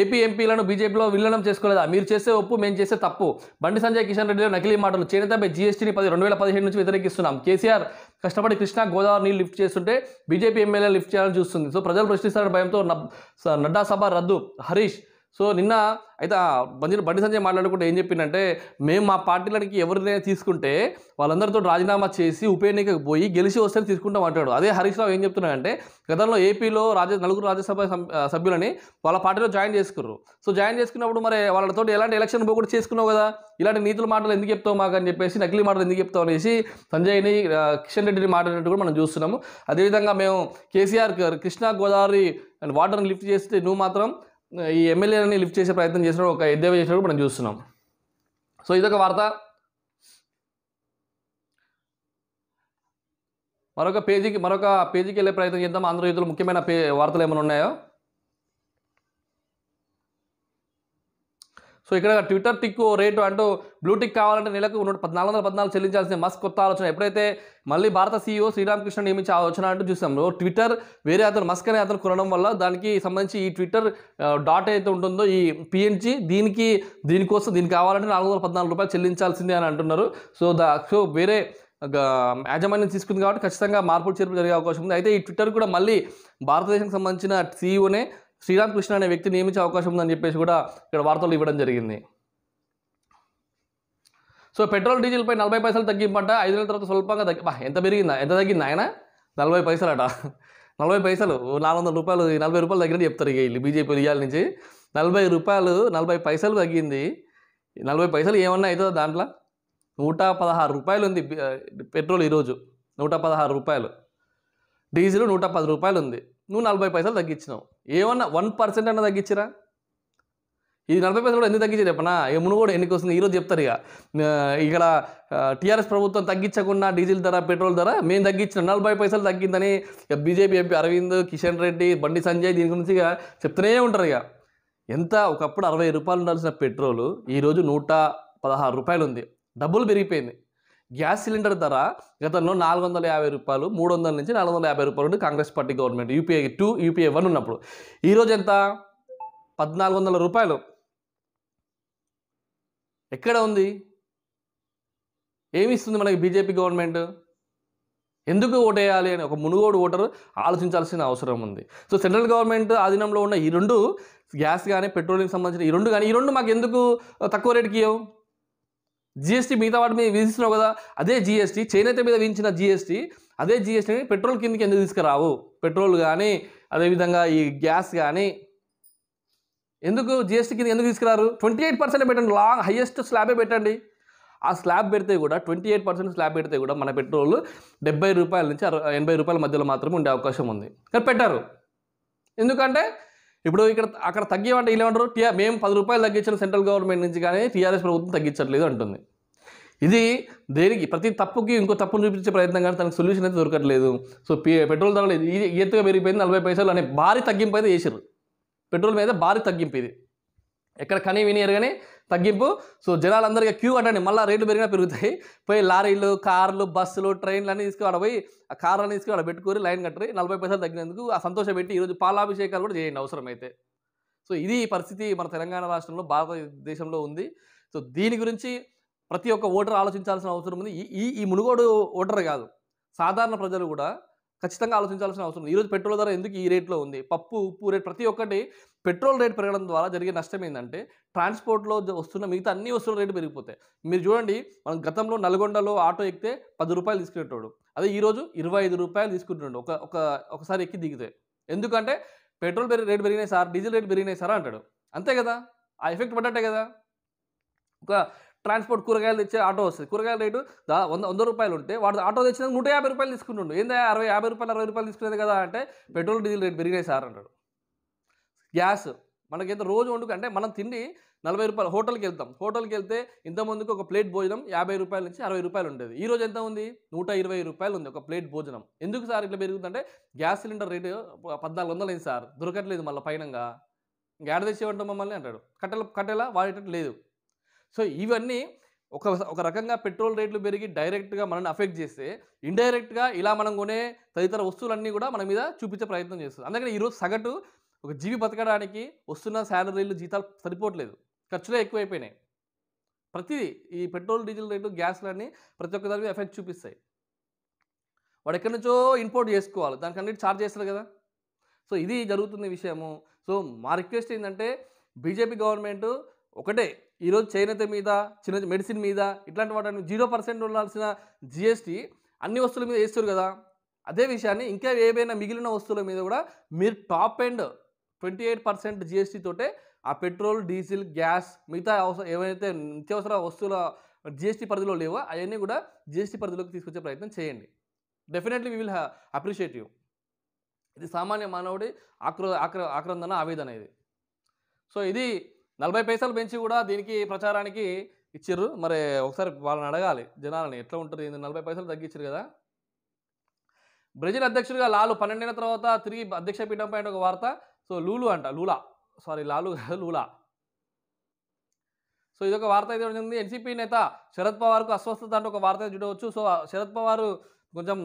ఏపీ ఎంపీలను బీజేపీలో విలీనం చేసుకోలేదా మీరు చేసే ఒప్పు మేము చేసే తప్పు బండి సంజయ్ కిషన్ రెడ్డి నకిలీ మాటలు చేనేతపై జీఎస్టీని పది రెండు వేల పదిహేడు నుంచి వ్యతిరేకిస్తున్నాం కేసీఆర్ కష్టపడి కృష్ణా గోదావరి నీళ్ళు లిఫ్ట్ చేస్తుంటే బీజేపీ ఎమ్మెల్యే లిఫ్ట్ చేయాలని చూస్తుంది సో ప్రజలు ప్రశ్నిస్తారని భయంతో నడ్డా సభ రద్దు హరీష్ సో నిన్న అయితే బండి బండి సంజయ్ మాట్లాడుకుంటే ఏం చెప్పిందంటే మేము మా పార్టీలకి ఎవరినైనా తీసుకుంటే వాళ్ళందరితో రాజీనామా చేసి ఉప ఎన్నికకు పోయి గెలిచి వస్తే తీసుకుంటాం అంటాడు అదే హరీష్ రావు ఏం చెప్తున్నాడంటే గతంలో ఏపీలో రాజ్య నలుగురు రాజ్యసభ సభ్యులని వాళ్ళ పార్టీలో జాయిన్ చేసుకున్నారు సో జాయిన్ చేసుకున్నప్పుడు మరి వాళ్ళతో ఎలాంటి ఎలక్షన్ పోగొట్టు చేసుకున్నావు కదా ఇలాంటి నీతుల మాటలు ఎందుకు చెప్తావు మాకు అని చెప్పేసి నకిలీ మాటలు ఎందుకు చెప్తావు అనేసి సంజయ్ని కిషన్ రెడ్డిని మాట్లాడినట్టు కూడా మనం చూస్తున్నాము అదేవిధంగా మేము కేసీఆర్ కృష్ణా గోదావరి వాటర్ని లిఫ్ట్ చేస్తే నువ్వు మాత్రం ఈ ఎమ్మెల్యేలని లిఫ్ట్ చేసే ప్రయత్నం చేసిన ఒక ఎద్దేవా చేసినప్పుడు మనం చూస్తున్నాం సో ఇదొక వార్త మరొక పేజీకి మరొక పేజీకి వెళ్ళే ప్రయత్నం చేద్దాం ఆంధ్ర ముఖ్యమైన పే వార్తలు ఏమైనా ఉన్నాయో సో ఇక్కడ ట్విట్టర్ టిక్ రేటు అంటూ బ్లూ టిక్ కావాలంటే నెలకు నూట పద్నాలుగు వందల పద్నాలుగు చెల్లించాల్సిన మస్క్ కొత్త ఆలోచన ఎప్పుడైతే మళ్ళీ భారత సీఈఓ శ్రీరామకృష్ణ నియమించే ఆలోచన అంటూ చూసాం ట్విట్టర్ వేరే అతను మస్క్ అనే అతను కొనడం వల్ల దానికి సంబంధించి ఈ ట్విట్టర్ డాట్ అయితే ఉంటుందో ఈ పిఎన్జి దీనికి దీనికోసం దీనికి కావాలంటే నాలుగు వందల పద్నాలుగు రూపాయలు చెల్లించాల్సిందే అని అంటున్నారు సో దా సో వేరే యాజమాన్యం తీసుకుంది కాబట్టి ఖచ్చితంగా మార్పులు చేర్పులు జరిగే అవకాశం ఉంది అయితే ఈ ట్విట్టర్ కూడా మళ్ళీ భారతదేశానికి సంబంధించిన సీఈఓనే శ్రీరామకృష్ణ అనే వ్యక్తి నియమించే అవకాశం ఉందని చెప్పేసి కూడా ఇక్కడ వార్తలు ఇవ్వడం జరిగింది సో పెట్రోల్ డీజిల్ పై నలభై పైసలు తగ్గింపంట ఐదు నెలల తర్వాత స్వల్పంగా తగ్గి ఎంత పెరిగిందా ఎంత తగ్గింది ఆయన నలభై పైసలట నలభై పైసలు నాలుగు వందల రూపాయలు నలభై రూపాయలు తగ్గినట్టు చెప్తారు ఇక వీళ్ళు బీజేపీ రియాల నుంచి నలభై రూపాయలు నలభై పైసలు తగ్గింది నలభై పైసలు ఏమన్నా అవుతుందో దాంట్లో నూట పదహారు రూపాయలు ఉంది పెట్రోల్ ఈరోజు నూట పదహారు రూపాయలు డీజిల్ నూట పది రూపాయలు ఉంది నువ్వు నలభై పైసలు తగ్గించినావు ఏమన్నా వన్ పర్సెంట్ అన్న తగ్గించరా ఇది నలభై పైసలు కూడా ఎందుకు తగ్గించారు చెప్పనా ఏమును కూడా ఎన్నిక వస్తుంది ఈరోజు చెప్తారు ఇక ఇక్కడ టీఆర్ఎస్ ప్రభుత్వం తగ్గించకుండా డీజిల్ ధర పెట్రోల్ ధర మేము తగ్గించిన నలభై పైసలు తగ్గిందని బీజేపీ ఎంపీ అరవింద్ కిషన్ రెడ్డి బండి సంజయ్ దీని గురించి ఇక చెప్తూనే ఉంటారు ఇక ఎంత ఒకప్పుడు అరవై రూపాయలు ఉండాల్సిన పెట్రోలు ఈరోజు నూట పదహారు రూపాయలు ఉంది డబ్బులు పెరిగిపోయింది గ్యాస్ సిలిండర్ ధర గతంలో నాలుగు వందల యాభై రూపాయలు మూడు వందల నుంచి నాలుగు వందల యాభై రూపాయలు Congress party government UPA two UPA one ఉన్నప్పుడు ఈరోజు ఎంత పద్నాలుగు వందల రూపాయలు ఎక్కడ ఉంది ఏమి ఇస్తుంది మనకి బీజేపీ గవర్నమెంట్ ఎందుకు ఓటేయాలి అని ఒక మునుగోడు ఓటరు ఆలోచించాల్సిన అవసరం ఉంది సో సెంట్రల్ గవర్నమెంట్ ఆధీనంలో ఉన్న ఈ రెండు గ్యాస్ కానీ పెట్రోలియం సంబంధించిన ఈ రెండు కానీ ఈ రెండు మాకు ఎందుకు తక్కువ రేటుకి ఇవ్వవు జిఎస్టీ మిగతా వాటి మీద విధిస్తున్నావు కదా అదే జిఎస్టీ చేనేత మీద విధించిన జిఎస్టీ అదే జిఎస్టీని పెట్రోల్ కిందకి ఎందుకు తీసుకురావు పెట్రోల్ కానీ అదేవిధంగా ఈ గ్యాస్ కానీ ఎందుకు జిఎస్టీ కింద ఎందుకు తీసుకురారు ట్వంటీ ఎయిట్ పర్సెంట్ పెట్టండి లాంగ్ హయ్యెస్ట్ స్లాబే పెట్టండి ఆ స్లాబ్ పెడితే కూడా ట్వంటీ ఎయిట్ పర్సెంట్ స్లాబ్ పెడితే కూడా మన పెట్రోల్ డెబ్బై రూపాయల నుంచి ఎనభై రూపాయల మధ్యలో మాత్రమే ఉండే అవకాశం ఉంది కానీ పెట్టారు ఎందుకంటే ఇప్పుడు ఇక్కడ అక్కడ తగ్గివంటే వీళ్ళేమంటారు టీఆర్ మేము పది రూపాయలు తగ్గించిన సెంట్రల్ గవర్నమెంట్ నుంచి కానీ టీఆర్ఎస్ ప్రభుత్వం తగ్గించట్లేదు అంటుంది ఇది దేనికి ప్రతి తప్పుకి ఇంకో తప్పును చూపించే ప్రయత్నం కానీ తనకు సొల్యూషన్ అయితే దొరకట్లేదు సో పెట్రోల్ ధరలు ఎత్తుగా పెరిగిపోయింది నలభై పైసలు అనే భారీ తగ్గింపు అయితే చేసారు పెట్రోల్ మీద భారీ తగ్గింపు ఇది ఎక్కడ కనీ విని ఎరగని తగ్గింపు సో జనాలందరికీ క్యూ అంటే మళ్ళీ రేట్లు పెరిగినా పెరుగుతాయి పోయి లారీలు కార్లు బస్సులు ట్రైన్లు అన్నీ అక్కడ పోయి ఆ తీసుకుని అక్కడ పెట్టుకుని లైన్ కట్టరు నలభై పైసలు తగ్గినందుకు ఆ సంతోషం పెట్టి ఈరోజు పాలాభిషేకాలు కూడా చేయండి అవసరమైతే సో ఇది పరిస్థితి మన తెలంగాణ రాష్ట్రంలో భారతదేశంలో ఉంది సో దీని గురించి ప్రతి ఒక్క ఓటర్ ఆలోచించాల్సిన అవసరం ఉంది ఈ ఈ మునుగోడు ఓటర్ కాదు సాధారణ ప్రజలు కూడా ఖచ్చితంగా ఆలోచించాల్సిన అవసరం ఉంది ఈరోజు పెట్రోల్ ధర ఎందుకు ఈ రేట్లో ఉంది పప్పు ఉప్పు రేట్ ప్రతి ఒక్కటి పెట్రోల్ రేట్ పెరగడం ద్వారా జరిగే నష్టం ఏంటంటే ట్రాన్స్పోర్ట్లో వస్తున్న మిగతా అన్ని వస్తువుల రేటు పెరిగిపోతాయి మీరు చూడండి మనం గతంలో నల్గొండలో ఆటో ఎక్కితే పది రూపాయలు తీసుకునేటోడు అదే ఈరోజు ఇరవై ఐదు రూపాయలు తీసుకుంటున్నాడు ఒక ఒక ఒకసారి ఎక్కి దిగితే ఎందుకంటే పెట్రోల్ పెరిగి రేటు పెరిగినాయి సార్ డీజిల్ రేటు పెరిగినాయి సార్ అంటాడు అంతే కదా ఆ ఎఫెక్ట్ పడ్డట్టే కదా ఒక ట్రాన్స్పోర్ట్ కూరగాయలు తెచ్చే ఆటో వస్తుంది కూరగాయల రేటు దా వంద వంద రూపాయలు ఉంటే వాడు ఆటో తెచ్చిన నూట యాభై రూపాయలు తీసుకుంటుండు ఏందా అరవై యాభై రూపాయలు అరవై రూపాయలు తీసుకునేది కదా అంటే పెట్రోల్ డీజిల్ రేటు పెరిగినాయి సార్ అంటాడు గ్యాస్ మనకైతే రోజు వండుకు అంటే మనం తిండి నలభై రూపాయలు హోటల్కి వెళ్తాం హోటల్కి వెళ్తే ఇంతమందికి ఒక ప్లేట్ భోజనం యాభై రూపాయల నుంచి అరవై రూపాయలు ఉండేది ఈ రోజు ఎంత ఉంది నూట ఇరవై రూపాయలు ఉంది ఒక ప్లేట్ భోజనం ఎందుకు సార్ ఇట్లా పెరుగుతుందంటే గ్యాస్ సిలిండర్ రేటు పద్నాలుగు వందలు అయింది సార్ దొరకట్లేదు మళ్ళీ పైనంగా గాడ తెచ్చేవంట మమ్మల్ని అంటాడు కట్టెల కట్టెల వాడేటట్టు లేదు సో ఇవన్నీ ఒక ఒక రకంగా పెట్రోల్ రేట్లు పెరిగి డైరెక్ట్గా మనల్ని అఫెక్ట్ చేస్తే ఇండైరెక్ట్గా ఇలా మనం కొనే తదితర వస్తువులన్నీ కూడా మన మీద చూపించే ప్రయత్నం చేస్తుంది అందుకని ఈరోజు సగటు ఒక జీవి బతకడానికి వస్తున్న శాలరీలు జీతాలు సరిపోవట్లేదు ఖర్చులే ఎక్కువైపోయినాయి ప్రతిదీ ఈ పెట్రోల్ డీజిల్ గ్యాస్లు గ్యాస్లన్నీ ప్రతి ఒక్క దాని ఎఫెక్ట్ చూపిస్తాయి వాడు ఎక్కడి నుంచో ఇంపోర్ట్ చేసుకోవాలి దానికి అన్నిటి ఛార్జ్ చేస్తారు కదా సో ఇది జరుగుతున్న విషయము సో మా రిక్వెస్ట్ ఏంటంటే బీజేపీ గవర్నమెంట్ ఒకటే ఈరోజు చేనేత మీద చిన్న మెడిసిన్ మీద ఇట్లాంటి వాటిని జీరో పర్సెంట్ ఉండాల్సిన జిఎస్టీ అన్ని వస్తువుల మీద వేస్తారు కదా అదే విషయాన్ని ఇంకా ఏవైనా మిగిలిన వస్తువుల మీద కూడా మీరు top and twenty eight percent జిఎస్టీతోటే ఆ పెట్రోల్ డీజిల్ గ్యాస్ మిగతా అవసరం ఏవైతే నిత్యావసర వస్తువుల జిఎస్టీ పరిధిలో లేవో అవన్నీ కూడా జిఎస్టీ పరిధిలోకి తీసుకొచ్చే ప్రయత్నం చేయండి definitely we will appreciate you ఇది సామాన్య మానవుడి ఆక్రో ఆక్ర ఆక్రందన ఆవేదన ఇది సో ఇది నలభై పైసలు పెంచి కూడా దీనికి ప్రచారానికి ఇచ్చిర్రు మరి ఒకసారి వాళ్ళని అడగాలి జనాలని ఎట్లా ఉంటుంది నలభై పైసలు తగ్గించారు కదా బ్రెజిల్ అధ్యక్షుడిగా లాలు పన్నెండైన తర్వాత తిరిగి అధ్యక్ష పీఠంపై ఒక వార్త సో లూలు అంట లూలా సారీ లాలు లూలా సో ఇదొక వార్త అయితే ఉంటుంది ఎన్సీపీ నేత శరద్ పవార్కు అస్వస్థత అంటే ఒక వార్త చూడవచ్చు సో శరద్ పవార్ కొంచెం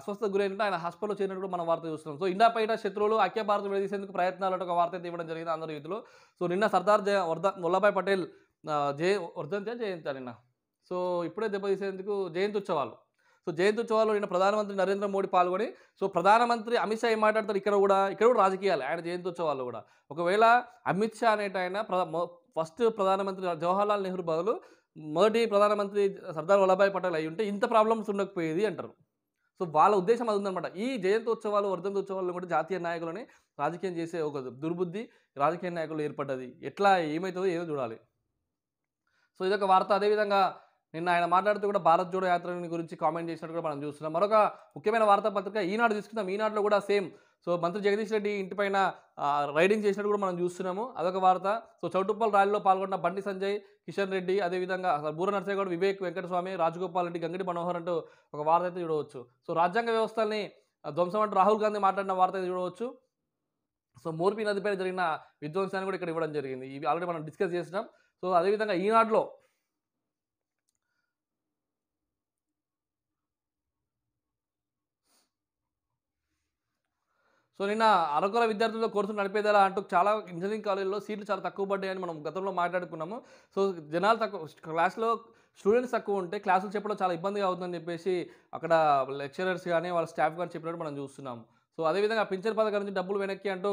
అస్వస్థత గురైనట్టు ఆయన హాస్పిటల్లో చేరినట్టు మనం వార్త చూస్తున్నాం సో ఇండాపైట శత్రువులు అఖ్య భారత్ విడదీసేందుకు ప్రయత్నాలు ఒక వార్త అయితే ఇవ్వడం జరిగింది అందరి యూత్లో సో నిన్న సర్దార్ జయ వర్ధ వల్లభాయ్ పటేల్ జయ వర్ధంతి జయంతి నిన్న సో ఇప్పుడే దెబ్బతీసేందుకు జయంతి ఉత్సవాలు సో జయంతి ఉత్సవాల్లో నిన్న ప్రధానమంత్రి నరేంద్ర మోడీ పాల్గొని సో ప్రధానమంత్రి అమిత్ షా ఏం మాట్లాడతారు ఇక్కడ కూడా ఇక్కడ కూడా రాజకీయాలు ఆయన జయంతి ఉత్సవాల్లో కూడా ఒకవేళ అమిత్ షా అనేట ఆయన ఫస్ట్ ప్రధానమంత్రి జవహర్లాల్ నెహ్రూ బదులు మొదటి ప్రధానమంత్రి సర్దార్ వల్లభాయ్ పటేల్ అయి ఉంటే ఇంత ప్రాబ్లమ్స్ ఉండకపోయేది అంటారు సో వాళ్ళ ఉద్దేశం అది ఉందన్నమాట ఈ జయంతోత్సవాలు వర్ధంతోత్సవాల్లో కూడా జాతీయ నాయకులని రాజకీయం చేసే ఒక దుర్బుద్ధి రాజకీయ నాయకులు ఏర్పడ్డది ఎట్లా ఏమవుతుందో ఏదో చూడాలి సో ఇదొక వార్త అదేవిధంగా నిన్న ఆయన మాట్లాడుతూ కూడా భారత్ జోడో యాత్ర గురించి కామెంట్ చేసినట్టు కూడా మనం చూస్తున్నాం మరొక ముఖ్యమైన పత్రిక ఈనాడు తీసుకుందాం ఈనాడులో కూడా సేమ్ సో మంత్రి జగదీష్ రెడ్డి ఇంటిపైన రైడింగ్ చేసినట్టు కూడా మనం చూస్తున్నాము అదొక వార్త సో చౌటుప్పల్ ర్యాలీలో పాల్గొన్న బండి సంజయ్ కిషన్ రెడ్డి అదేవిధంగా బూర నర్సయ్యగౌడ్ వివేక్ వెంకటస్వామి రాజగోపాల్ రెడ్డి గంగడి మనోహర్ అంటూ ఒక వార్త అయితే చూడవచ్చు సో రాజ్యాంగ వ్యవస్థల్ని ధ్వంసం అంటూ రాహుల్ గాంధీ మాట్లాడిన వార్త అయితే చూడవచ్చు సో మోర్పీ నదిపై జరిగిన విధ్వంసాన్ని కూడా ఇక్కడ ఇవ్వడం జరిగింది ఇవి ఆల్రెడీ మనం డిస్కస్ చేసినాం సో అదేవిధంగా ఈనాడులో సో నిన్న అరకుల విద్యార్థులతో కోర్సులు నడిపేదేలా అంటూ చాలా ఇంజనీరింగ్ కాలేజీలో సీట్లు చాలా తక్కువ పడ్డాయని మనం గతంలో మాట్లాడుకున్నాము సో జనాలు తక్కువ క్లాస్లో స్టూడెంట్స్ తక్కువ ఉంటే క్లాసులు చెప్పడం చాలా ఇబ్బందిగా అవుతుందని చెప్పేసి అక్కడ లెక్చరర్స్ కానీ వాళ్ళ స్టాఫ్ కానీ చెప్పినట్టు మనం చూస్తున్నాము సో అదేవిధంగా పింఛన్ పథకం నుంచి డబ్బులు వెనక్కి అంటూ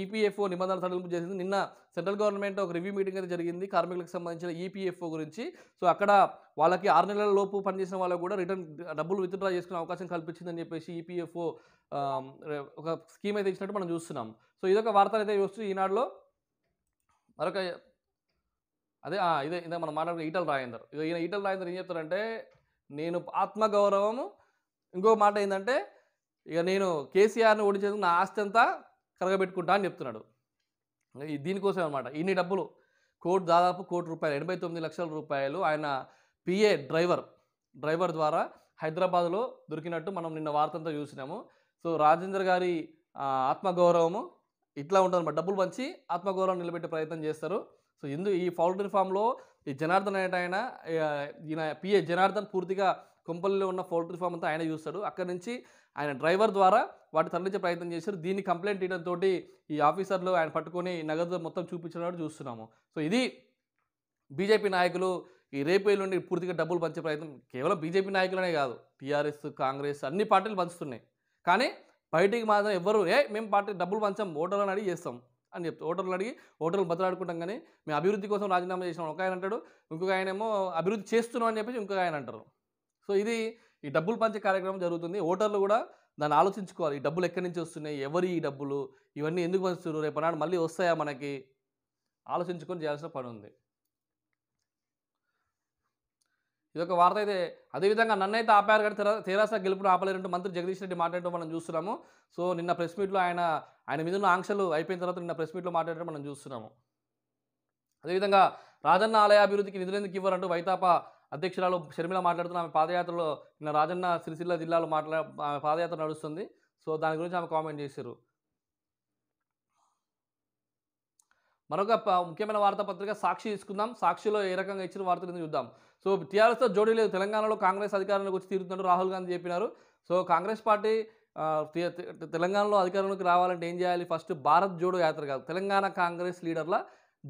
ఈపీఎఫ్ఓ నిబంధనలు సడలింపు చేసింది నిన్న సెంట్రల్ గవర్నమెంట్ ఒక రివ్యూ మీటింగ్ అయితే జరిగింది కార్మికులకు సంబంధించిన ఈపీఎఫ్ఓ గురించి సో అక్కడ వాళ్ళకి ఆరు నెలల లోపు పనిచేసిన వాళ్ళకు కూడా రిటర్న్ డబ్బులు విత్డ్రా చేసుకునే అవకాశం కల్పించిందని చెప్పేసి ఈపీఎఫ్ఓ ఒక స్కీమ్ అయితే ఇచ్చినట్టు మనం చూస్తున్నాం సో ఇదొక వార్తలు అయితే చూస్తూ ఈనాడులో మరొక అదే ఇదే ఇదే మనం మాట్లాడుకున్న ఈటల రాజేందర్ ఇక ఈయన ఈటల రాజేందర్ ఏం చెప్తారంటే నేను ఆత్మగౌరవము ఇంకో మాట ఏంటంటే ఇక నేను కేసీఆర్ని ఓడించేందుకు నా ఆస్తి అంతా కరగబెట్టుకుంటా అని చెప్తున్నాడు దీనికోసం అనమాట ఇన్ని డబ్బులు కోటి దాదాపు కోటి రూపాయలు ఎనభై తొమ్మిది లక్షల రూపాయలు ఆయన పిఏ డ్రైవర్ డ్రైవర్ ద్వారా హైదరాబాద్లో దొరికినట్టు మనం నిన్న వార్తంతా చూసినాము సో రాజేంద్ర గారి ఆత్మగౌరవము ఇట్లా ఉంటుంది డబ్బులు పంచి ఆత్మగౌరవం నిలబెట్టే ప్రయత్నం చేస్తారు సో ఇందు ఈ పౌల్ట్రీ ఫామ్లో ఈ జనార్దన్ అనేట ఆయన ఈయన పిఏ జనార్దన్ పూర్తిగా కొంపల్లిలో ఉన్న పౌల్ట్రీ ఫామ్ అంతా ఆయన చూస్తాడు అక్కడి నుంచి ఆయన డ్రైవర్ ద్వారా వాటి తరలించే ప్రయత్నం చేశారు దీన్ని కంప్లైంట్ ఇవ్వడంతో ఈ ఆఫీసర్లు ఆయన పట్టుకొని నగదు మొత్తం చూపించడం చూస్తున్నాము సో ఇది బీజేపీ నాయకులు ఈ రేపేలు నుండి పూర్తిగా డబ్బులు పంచే ప్రయత్నం కేవలం బీజేపీ నాయకులనే కాదు టీఆర్ఎస్ కాంగ్రెస్ అన్ని పార్టీలు పంచుతున్నాయి కానీ బయటికి మాత్రం ఎవరు ఏ మేము పార్టీ డబ్బులు పంచాం ఓటర్లను అడిగి చేస్తాం అని చెప్తాం ఓటర్లు అడిగి ఓటర్లు బతలాడుకుంటాం కానీ మేము అభివృద్ధి కోసం రాజీనామా చేసినాం ఒక ఆయన అంటాడు ఇంకొక ఆయనేమో అభివృద్ధి చేస్తున్నాం అని చెప్పేసి ఇంకొక ఆయన అంటారు సో ఇది ఈ డబ్బులు పంచే కార్యక్రమం జరుగుతుంది ఓటర్లు కూడా దాన్ని ఆలోచించుకోవాలి ఈ డబ్బులు ఎక్కడి నుంచి వస్తున్నాయి ఎవరు ఈ డబ్బులు ఇవన్నీ ఎందుకు పంచుతున్నారు రేపనాడు మళ్ళీ వస్తాయా మనకి ఆలోచించుకొని చేయాల్సిన పని ఉంది ఇదొక వార్త అయితే అదేవిధంగా నన్నైతే ఆపారు కానీ తెరా తెరాస గెలుపును ఆపలేరంటూ మంత్రి జగదీష్ రెడ్డి మాట్లాడటం మనం చూస్తున్నాము సో నిన్న ప్రెస్ మీట్లో ఆయన ఆయన మీద ఉన్న ఆంక్షలు అయిపోయిన తర్వాత నిన్న ప్రెస్ మీట్లో మాట్లాడటం మనం చూస్తున్నాము అదేవిధంగా రాజన్న ఆలయ అభివృద్ధికి నిధులెందుకు ఇవ్వరంటూ వైతాప అధ్యక్షురాలు షర్మిల మాట్లాడుతున్న ఆమె పాదయాత్రలో నిన్న రాజన్న సిరిసిల్ల జిల్లాలో మాట్లా ఆమె పాదయాత్ర నడుస్తుంది సో దాని గురించి ఆమె కామెంట్ చేశారు మరొక ముఖ్యమైన వార్తాపత్రిక సాక్షి తీసుకుందాం సాక్షిలో ఏ రకంగా ఇచ్చిన వార్తలు చూద్దాం సో టీఆర్ఎస్తో జోడీ లేదు తెలంగాణలో కాంగ్రెస్ అధికారంలోకి వచ్చి తీరుతున్నట్టు రాహుల్ గాంధీ చెప్పినారు సో కాంగ్రెస్ పార్టీ తెలంగాణలో అధికారంలోకి రావాలంటే ఏం చేయాలి ఫస్ట్ భారత్ జోడో యాత్ర కాదు తెలంగాణ కాంగ్రెస్ లీడర్ల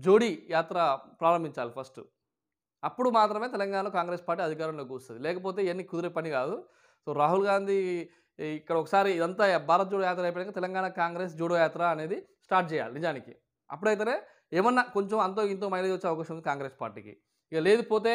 జోడీ యాత్ర ప్రారంభించాలి ఫస్ట్ అప్పుడు మాత్రమే తెలంగాణలో కాంగ్రెస్ పార్టీ అధికారంలోకి వస్తుంది లేకపోతే ఇవన్నీ కుదిరే పని కాదు సో రాహుల్ గాంధీ ఇక్కడ ఒకసారి ఇదంతా భారత్ జోడో యాత్ర అయిపోయాక తెలంగాణ కాంగ్రెస్ జోడో యాత్ర అనేది స్టార్ట్ చేయాలి నిజానికి అప్పుడైతేనే ఏమన్నా కొంచెం అంతో ఇంతో మైలేజ్ వచ్చే అవకాశం ఉంది కాంగ్రెస్ పార్టీకి ఇక లేకపోతే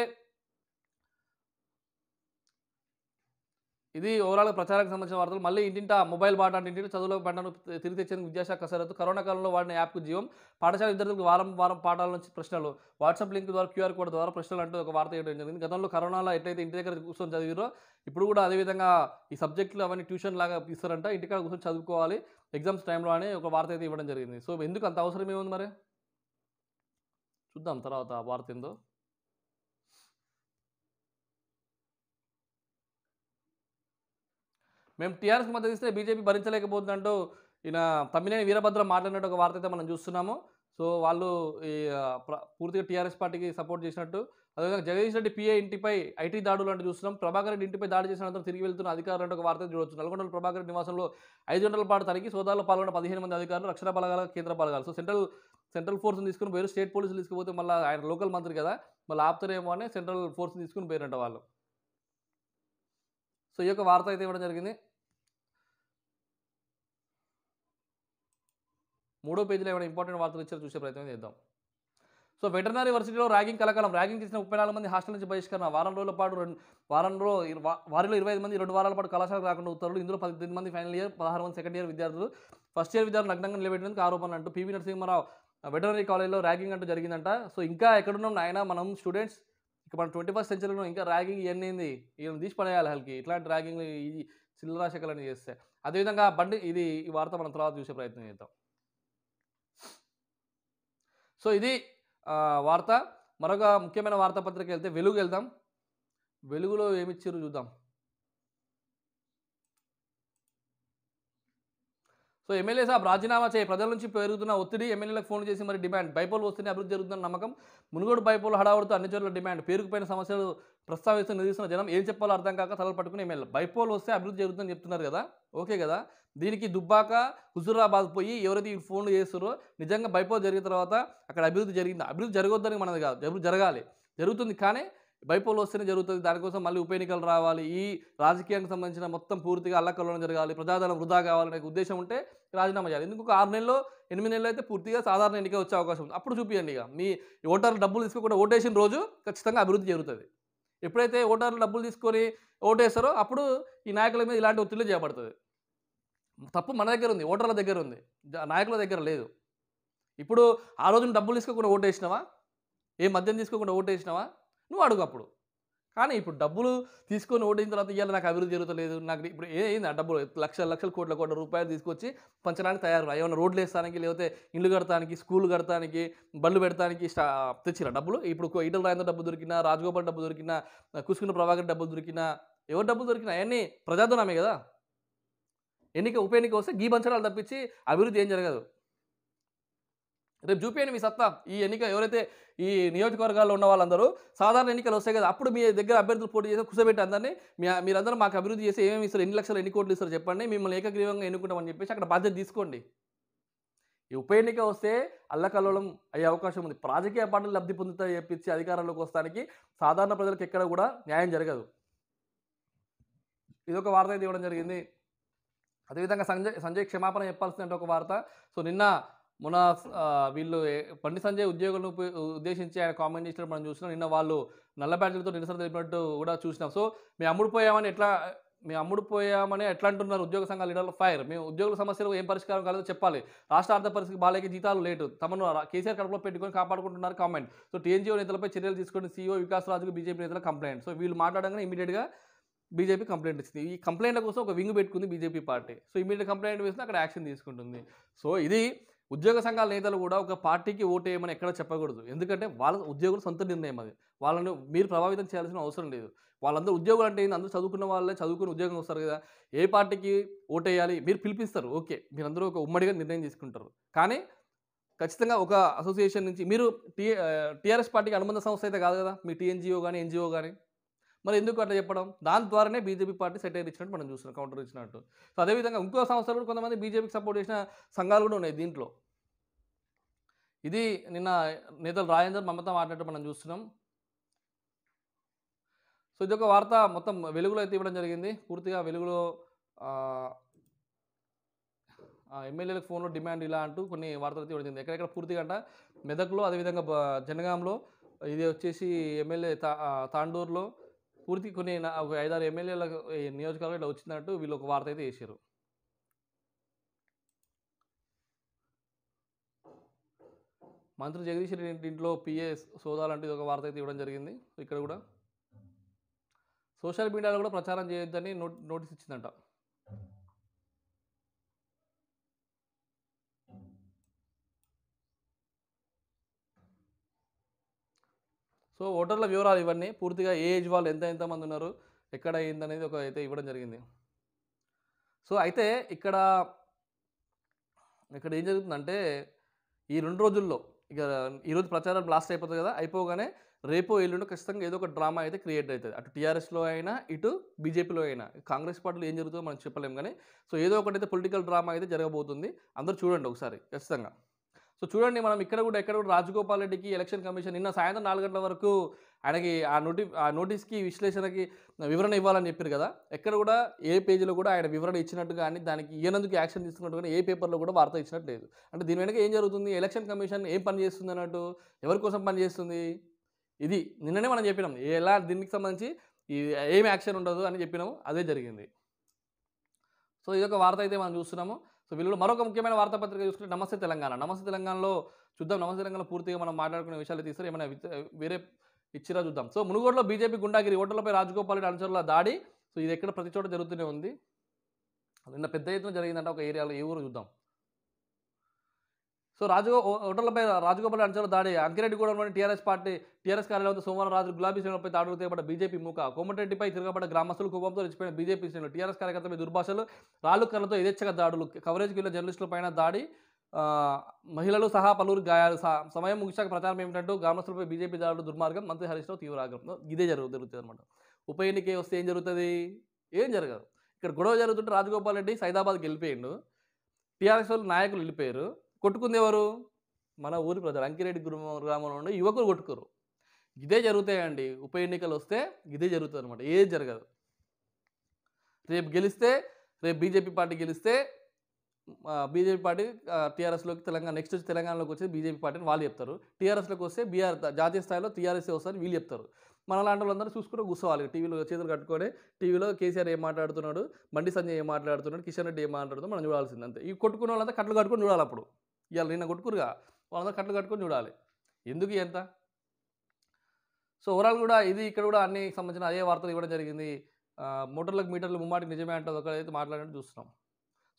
ఇది ఓవరాల్ ప్రచారానికి సంబంధించిన వార్తలు మళ్ళీ ఇంటింటా మొబైల్ బాట ఇంటింటి చదువులో పంటను తిరిగి తెచ్చేందుకు విద్యాశాఖ కసరత్తు కరోనా కాలంలో వాడిన యాప్కు జీవం పాఠశాల విద్యార్థులకు వారం వారం పాఠాల నుంచి ప్రశ్నలు వాట్సాప్ లింక్ ద్వారా క్యూఆర్ కోడ్ ద్వారా ప్రశ్నలు అంటూ ఒక వార్త ఇవ్వడం జరిగింది గతంలో కరోనాలో ఎట్లయితే ఇంటి దగ్గర కూర్చొని చదివిరో ఇప్పుడు కూడా అదేవిధంగా ఈ సబ్జెక్టులు అవన్నీ ట్యూషన్ లాగా ఇస్తారంట ఇంటికాడ కూర్చొని చదువుకోవాలి ఎగ్జామ్స్ టైంలో అని ఒక వార్త అయితే ఇవ్వడం జరిగింది సో ఎందుకు అంత అవసరం ఏముంది మరి చూద్దాం తర్వాత వార్త ఏందో మేము టీఆర్ఎస్ మద్దతు ఇస్తే బీజేపీ భరించలేకపోతుందంటూ ఈయన తమ్మినేని వీరభద్ర మాట్లాడినట్టు ఒక వార్త అయితే మనం చూస్తున్నాము సో వాళ్ళు ఈ పూర్తిగా టీఆర్ఎస్ పార్టీకి సపోర్ట్ చేసినట్టు అదేవిధంగా జగదీష్ రెడ్డి పిఏ ఇంటిపై ఐటీ దాడులు అంటూ చూస్తున్నాం ప్రభాకర్ రెడ్డి ఇంటిపై దాడి చేసిన అంతా తిరిగి వెళ్తున్న అధికారులు అంటే ఒక వార్త చూడవచ్చు నల్గొండలో ప్రభాకర్ నివాసంలో ఐదు గంటల పాటు తనకి సోదాల్లో పాల్గొన్న పదిహేను మంది అధికారులు రక్షణ బలగాల కేంద్ర బలగాలు సో సెంట్రల్ సెంట్రల్ ఫోర్స్ని తీసుకుని పోయారు స్టేట్ పోలీసులు తీసుకుపోతే మళ్ళీ ఆయన లోకల్ మంత్రి కదా మళ్ళీ ఆపుతారేమో అని సెంట్రల్ ఫోర్స్ని తీసుకుని పోయినట్టు వాళ్ళు సో ఈ యొక్క వార్త అయితే ఇవ్వడం జరిగింది మూడో పేజీలో ఏమైనా ఇంపార్టెంట్ వార్తలు ఇచ్చారు చూసే ప్రయత్నం చేద్దాం సో వెటర్నరీ వర్సిటీలో ర్యాగింగ్ కలకాలం ర్యాగింగ్ చేసిన ముప్పై నాలుగు మంది హాస్టల్ నుంచి బహిష్కరణ వారం రోజుల పాటు రెండు వారంలో వారిలో ఇరవై మంది రెండు వారాల పాటు కళాశాల రాకుండా ఉత్తర్వులు ఇందులో పద్దెనిమిది మంది ఫైనల్ ఇయర్ పదహారు మంది సెకండ్ ఇయర్ విద్యార్థులు ఫస్ట్ ఇయర్ విద్యార్థులు నగ్నంగా నిలబెట్టినందుకు ఆరోపణలు అంటూ పీవీ నరసింహారావు వెటర్నరీ కాలేజ్లో ర్యాగింగ్ అంటూ జరిగిందంట సో ఇంకా ఎక్కడున్నాం నాయన మనం స్టూడెంట్స్ ఇక ట్వంటీ ఫస్ట్ సెంచరీలో ఇంకా ర్యాగింగ్ అయింది ఈయన తీసి పడేయాలి హల్కి ఇట్లాంటి ఈ ఇది చిల్లరాశకలను చేస్తే అదేవిధంగా బండి ఇది ఈ వార్త మనం తర్వాత చూసే ప్రయత్నం చేద్దాం సో ఇది వార్త మరొక ముఖ్యమైన వార్తాపత్రిక వెళ్తే వెలుగు వెళ్దాం వెలుగులో ఏమిచ్చారు చూద్దాం సో ఎమ్మెల్యే సాబ్ రాజీనామా చేయి ప్రజల నుంచి పెరుగుతున్న ఒత్తిడి ఎమ్మెల్యేలకు ఫోన్ చేసి మరి డిమాండ్ బైపోల్ వస్తేనే అభివృద్ధి జరుగుతున్న నమ్మకం మునుగోడు బైపోల్ హడావుడితో అన్ని చోట్ల డిమాండ్ పేరుకుపోయిన సమస్యలు ప్రస్తావిస్తూ నిధిస్తున్న జనం ఏం చెప్పాలో అర్థం కాక తలలు పట్టుకుని ఎమ్మెల్యే బైపోల్ వస్తే అభివృద్ధి జరుగుతుందని చెప్తున్నారు కదా ఓకే కదా దీనికి దుబ్బాక హుజురాబాద్ పోయి ఎవరైతే ఈ ఫోన్లు చేస్తారో నిజంగా బైపోల్ జరిగిన తర్వాత అక్కడ అభివృద్ధి జరిగింది అభివృద్ధి జరగొద్దని మనది కాదు అభివృద్ధి జరగాలి జరుగుతుంది కానీ బైపోల్ వస్తేనే జరుగుతుంది దానికోసం మళ్ళీ ఉప ఎన్నికలు రావాలి ఈ రాజకీయానికి సంబంధించిన మొత్తం పూర్తిగా అల్లకల్లోనం జరగాలి ప్రజాదరణ వృధా కావాలనే ఉద్దేశం ఉంటే రాజీనామా చేయాలి ఎందుకు ఆరు నెలలు ఎనిమిది నెలలు అయితే పూర్తిగా సాధారణ ఎన్నిక వచ్చే అవకాశం ఉంది అప్పుడు చూపియండి ఇక మీ ఓటర్లు డబ్బులు తీసుకోకుండా ఓటేసిన రోజు ఖచ్చితంగా అభివృద్ధి జరుగుతుంది ఎప్పుడైతే ఓటర్లు డబ్బులు తీసుకొని ఓటేస్తారో అప్పుడు ఈ నాయకుల మీద ఇలాంటి ఒత్తిళ్ళు చేయబడుతుంది తప్పు మన దగ్గర ఉంది ఓటర్ల దగ్గర ఉంది నాయకుల దగ్గర లేదు ఇప్పుడు ఆ రోజున డబ్బులు తీసుకోకుండా ఓటేసినావా ఏ మద్యం తీసుకోకుండా ఓటేసినావా నువ్వు అడుగు అప్పుడు కానీ ఇప్పుడు డబ్బులు తీసుకొని ఓటిన తర్వాత ఇవాళ నాకు అభివృద్ధి జరుగుతలేదు నాకు ఇప్పుడు ఏమైంది ఆ డబ్బులు లక్షల లక్షల కోట్ల కోట్ల రూపాయలు తీసుకొచ్చి పంచడానికి తయారు ఏమైనా రోడ్లు వేస్తానికి లేకపోతే ఇల్లు కడతానికి స్కూల్ కడతానికి బళ్ళు పెడతానికి తెచ్చిరా డబ్బులు ఇప్పుడు ఈటల రాయంద్ర డబ్బు దొరికినా రాజగోపాల్ డబ్బు దొరికినా కుసుకున్న ప్రభాకర్ డబ్బులు దొరికినా ఎవరు డబ్బులు దొరికినా అవన్నీ ప్రజాధనమే కదా ఎన్నిక ఉప ఎన్నిక వస్తే గీ పంచడాలు తప్పించి అభివృద్ధి ఏం జరగదు రేపు చూపించండి మీ సత్తా ఈ ఎన్నిక ఎవరైతే ఈ నియోజకవర్గాల్లో ఉన్న వాళ్ళందరూ సాధారణ ఎన్నికలు వస్తాయి కదా అప్పుడు మీ దగ్గర అభ్యర్థులు పోటీ చేసి కుసబెట్టి అందరినీ మీ మీరందరూ మాకు అభివృద్ధి చేసి ఏమేమి ఇస్తారు ఎన్ని లక్షలు ఎన్ని కోట్లు ఇస్తారు చెప్పండి మిమ్మల్ని ఏకగ్రీవంగా ఎన్నుకుంటామని చెప్పేసి అక్కడ బాధ్యత తీసుకోండి ఈ ఉప ఎన్నిక వస్తే అల్లకల్లోలం అయ్యే అవకాశం ఉంది రాజకీయ పార్టీలు లబ్ధి పొందుతాయి చెప్పించి అధికారంలోకి వస్తానికి సాధారణ ప్రజలకు ఎక్కడ కూడా న్యాయం జరగదు ఇదొక వార్త అయితే ఇవ్వడం జరిగింది అదేవిధంగా సంజయ్ సంజయ్ క్షమాపణ చెప్పాల్సిందంటే ఒక వార్త సో నిన్న మొన్న వీళ్ళు పండి సంజయ్ ఉద్యోగులను ఉద్దేశించి ఆయన కామెంట్ చేసినట్టు మనం చూసినాం నిన్న వాళ్ళు నల్ల బ్యాడ్జ్లతో నిరసన తెలిపినట్టు కూడా చూసినాం సో మేము అమ్ముడు పోయామని ఎట్లా మేము అమ్ముడు పోయామని ఎట్లా అంటున్నారు ఉద్యోగ సంఘాల లీడర్లు ఫైర్ మేము ఉద్యోగుల సమస్యలు ఏం పరిష్కారం కాలేదో చెప్పాలి రాష్ట్ర ఆర్థిక పరిస్థితి బాలేకి జీతాలు లేటు తమను కేసీఆర్ కడుపులో పెట్టుకొని కాపాడుకుంటున్నారు కామెంట్ సో టీఎన్జీఓ నేతలపై చర్యలు తీసుకుని సీఈఓ వికాస్ రాజుకు బీజేపీ నేతల కంప్లైంట్ సో వీళ్ళు మాట్లాడంగానే ఇమీడియట్గా బీజేపీ కంప్లైంట్ ఇచ్చింది ఈ కంప్లైంట్ల కోసం ఒక వింగ్ పెట్టుకుంది BJP party so immediate complaint వేసిన అక్కడ యాక్షన్ తీసుకుంటుంది సో ఇది ఉద్యోగ సంఘాల నేతలు కూడా ఒక పార్టీకి ఓటు వేయమని ఎక్కడ చెప్పకూడదు ఎందుకంటే వాళ్ళ ఉద్యోగులు సొంత నిర్ణయం అది వాళ్ళని మీరు ప్రభావితం చేయాల్సిన అవసరం లేదు వాళ్ళందరూ ఉద్యోగులు అంటే అందరూ చదువుకున్న వాళ్ళే చదువుకుని ఉద్యోగం వస్తారు కదా ఏ పార్టీకి ఓటు వేయాలి మీరు పిలిపిస్తారు ఓకే మీరందరూ ఒక ఉమ్మడిగా నిర్ణయం తీసుకుంటారు కానీ ఖచ్చితంగా ఒక అసోసియేషన్ నుంచి మీరు టీ టీఆర్ఎస్ పార్టీకి అనుబంధ సంస్థ అయితే కాదు కదా మీ టీఎన్జిఓ కానీ ఎన్జిఓ కానీ మరి ఎందుకు అట్లా చెప్పడం దాని ద్వారానే బీజేపీ పార్టీ సెట్ సెటైర్ ఇచ్చినట్టు మనం చూస్తున్నాం కౌంటర్ ఇచ్చినట్టు సో అదేవిధంగా ఇంకో సంస్థలు కూడా కొంతమంది బీజేపీకి సపోర్ట్ చేసిన సంఘాలు కూడా ఉన్నాయి దీంట్లో ఇది నిన్న నేతలు రాజేందర్ మమత మాట్లాడటం మనం చూస్తున్నాం సో ఇది ఒక వార్త మొత్తం వెలుగులో అయితే ఇవ్వడం జరిగింది పూర్తిగా వెలుగులో ఎమ్మెల్యేలకు ఫోన్లో డిమాండ్ ఇలా అంటూ కొన్ని వార్తలు ఇవ్వడం జరిగింది ఎక్కడెక్కడ పూర్తిగా అంట మెదక్లో అదేవిధంగా జనగాంలో ఇది వచ్చేసి ఎమ్మెల్యే తా తాండూరులో పూర్తి కొన్ని ఒక ఐదారు ఎమ్మెల్యేల నియోజకవర్గంలో ఇట్లా వచ్చిందంటూ వీళ్ళు ఒక వార్త అయితే చేశారు మంత్రి జగదీష్ రెడ్డి ఇంట్లో పిఏ సోదా లాంటిది ఒక వార్త అయితే ఇవ్వడం జరిగింది ఇక్కడ కూడా సోషల్ మీడియాలో కూడా ప్రచారం చేయొద్దని నోటీస్ ఇచ్చిందంట సో ఓటర్ల వివరాలు ఇవన్నీ పూర్తిగా ఏ ఏజ్ వాళ్ళు ఎంత ఎంతమంది ఉన్నారు ఎక్కడ అనేది ఒక అయితే ఇవ్వడం జరిగింది సో అయితే ఇక్కడ ఇక్కడ ఏం జరుగుతుందంటే ఈ రెండు రోజుల్లో ఇక ఈరోజు ప్రచారం బ్లాస్ట్ అయిపోతుంది కదా అయిపోగానే రేపో ఎల్లుండి ఖచ్చితంగా ఏదో ఒక డ్రామా అయితే క్రియేట్ అవుతుంది అటు టీఆర్ఎస్లో అయినా ఇటు బీజేపీలో అయినా కాంగ్రెస్ పార్టీలో ఏం జరుగుతుందో మనం చెప్పలేము కానీ సో ఏదో ఒకటి అయితే పొలిటికల్ డ్రామా అయితే జరగబోతుంది అందరూ చూడండి ఒకసారి ఖచ్చితంగా సో చూడండి మనం ఇక్కడ కూడా ఎక్కడ కూడా రాజగోపాల్ రెడ్డికి ఎలక్షన్ కమిషన్ నిన్న సాయంత్రం నాలుగు గంటల వరకు ఆయనకి ఆ నోటి ఆ నోటీస్కి విశ్లేషణకి వివరణ ఇవ్వాలని చెప్పారు కదా ఎక్కడ కూడా ఏ పేజీలో కూడా ఆయన వివరణ ఇచ్చినట్టు కానీ దానికి ఏనందుకు యాక్షన్ తీసుకున్నట్టు కానీ ఏ పేపర్లో కూడా వార్త ఇచ్చినట్టు లేదు అంటే దీని వెనక ఏం జరుగుతుంది ఎలక్షన్ కమిషన్ ఏం పని చేస్తుంది అన్నట్టు ఎవరి కోసం పనిచేస్తుంది ఇది నిన్ననే మనం చెప్పినాం ఎలా దీనికి సంబంధించి ఏం యాక్షన్ ఉండదు అని చెప్పినాము అదే జరిగింది సో ఇది ఒక వార్త అయితే మనం చూస్తున్నాము సో వీళ్ళు మరొక ముఖ్యమైన వార్తాపత్రిక చూసుకుంటే నమస్తే తెలంగాణ నమస్తే తెలంగాణలో చూద్దాం నమస్తే తెలంగాణలో పూర్తిగా మనం మాట్లాడుకునే విషయాలు తీసుకుని ఏమైనా వేరే ఇచ్చిరా చూద్దాం సో మునుగోడులో బీజేపీ గుండాగిరి ఓటర్లపై రాజగోపాల్ రెడ్డి అనుచరుల దాడి సో ఇది ఎక్కడ ప్రతి చోట జరుగుతూనే ఉంది నిన్న పెద్ద ఎత్తున జరిగిందంటే ఒక ఏరియాలో ఏ ఊరు చూద్దాం సో రాజగో ఓటర్లపై రాజగోపాల్ అంచనా దాడి అంకిరెడ్డిగూడెంలోని టీఆర్ఎస్ పార్టీ టీఆర్ఎస్ కార్యాలయంలో సోమవారం రాత్రి గులాబీ శ్రేణులపై దాడులు తీయబడ్డ బీజేపీ ముఖ కోమటిరెడ్డిపై తిరగబడ్డ గ్రామస్తులు కుంభంతో రెచ్చిపోయిన బీజేపీ శ్రేణులు టీఆర్ఎస్ మీద దుర్భాషలు రాళ్ళు కర్రలతో యథేచ్ఛగా దాడులు కవరేజ్కి వెళ్ళిన జర్నలిస్టులపైన దాడి మహిళలు సహా పలువురు గాయాలు సమయం ముగిశాక ప్రచారం ఏమిటంటూ గ్రామస్తులపై బీజేపీ దాడులు దుర్మార్గం మంత్రి హరీష్ రావు తీవ్ర ఆగ్రహం ఇదే జరుగుతుంది అనమాట ఉప ఎన్నిక వస్తే ఏం జరుగుతుంది ఏం జరగదు ఇక్కడ గొడవ జరుగుతుంటే రాజగోపాల్ రెడ్డి సైదాబాద్ వెళ్ళిపోయిండు టీఆర్ఎస్ వాళ్ళు నాయకులు వెళ్ళిపోయారు కొట్టుకుంది ఎవరు మన ఊరి ప్రజలు అంకిరెడ్డి గ్రామంలో ఉండే యువకులు కొట్టుకోరు ఇదే జరుగుతాయండి ఉప ఎన్నికలు వస్తే ఇదే జరుగుతుంది అనమాట ఏది జరగదు రేపు గెలిస్తే రేపు బీజేపీ పార్టీ గెలిస్తే బీజేపీ పార్టీ టీఆర్ఎస్లోకి తెలంగాణ నెక్స్ట్ వచ్చి తెలంగాణలోకి వచ్చి బీజేపీ పార్టీని వాళ్ళు చెప్తారు టీఆర్ఎస్లోకి వస్తే బీఆర్ జాతీయ స్థాయిలో టీఆర్ఎస్ వస్తారని వీళ్ళు చెప్తారు మన లాంటి వాళ్ళందరూ చూసుకుంటూ కూర్చోవాలి టీవీలో చేతులు కట్టుకొని టీవీలో కేసీఆర్ ఏం మాట్లాడుతున్నాడు బండి సంజయ్ ఏం మాట్లాడుతున్నాడు కిషన్ రెడ్డి ఏం మాట్లాడుతున్నాడు మనం చూడాల్సిందంతే ఈ కొట్టుకున్న వాళ్ళంతా కట్లు కట్టుకొని చూడాలి అప్పుడు ఇవాళ నిన్న కొట్టుకురుగా వాళ్ళందరూ కట్లు కట్టుకొని చూడాలి ఎందుకు ఎంత సో ఓవరాల్ కూడా ఇది ఇక్కడ కూడా అన్ని సంబంధించిన అదే వార్తలు ఇవ్వడం జరిగింది మోటార్లకు మీటర్లు ముమ్మాటి నిజమే అంటుంది ఒకరైతే మాట్లాడినట్టు చూస్తున్నాం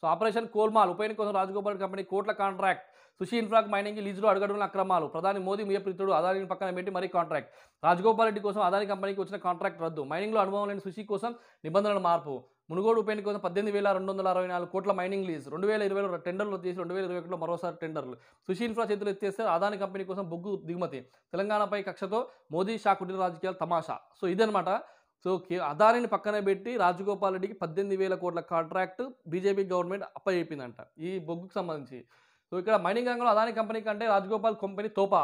సో ఆపరేషన్ కోల్మాల్ ఉప కోసం రాజగోపాల్ కంపెనీ కోట్ల కాంట్రాక్ట్ సుషి ఇన్ఫ్రాక్ మైనింగ్ లీజులో అడగడం అక్రమాలు ప్రధాని మోదీ మియప్రితుడు అదానిని పక్కన పెట్టి మరీ కాంట్రాక్ట్ రాజగోపాల్ రెడ్డి కోసం అదాని కంపెనీకి వచ్చిన కాంట్రాక్ట్ రద్దు మైనింగ్లో అనుభవం లేని సుషి కోసం నిబంధనల మార్పు మునుగోడు ఉప కోసం పద్దెనిమిది వేల రెండు వందల అరవై నాలుగు కోట్ల మైనింగ్ లీజ్ రెండు వేల ఇరవై టెండర్లు చేసి రెండు వేల ఇరవై ఒకటిలో మరోసారి టెండర్లు సుషి ఇన్ఫ్రా చేతులు ఎత్తేస్తే అదాని కంపెనీ కోసం బొగ్గు దిగుమతి తెలంగాణపై కక్షతో మోదీ షా కుటీర రాజకీయాలు తమాషా సో ఇదనమాట సో అదానిని పక్కన పెట్టి రాజగోపాల్ రెడ్డికి పద్దెనిమిది వేల కోట్ల కాంట్రాక్ట్ బీజేపీ గవర్నమెంట్ అప్పచెప్పిందంట ఈ బొగ్గుకు సంబంధించి సో ఇక్కడ మైనింగ్ రంగంలో అదాని కంపెనీ కంటే రాజగోపాల్ కంపెనీ తోపా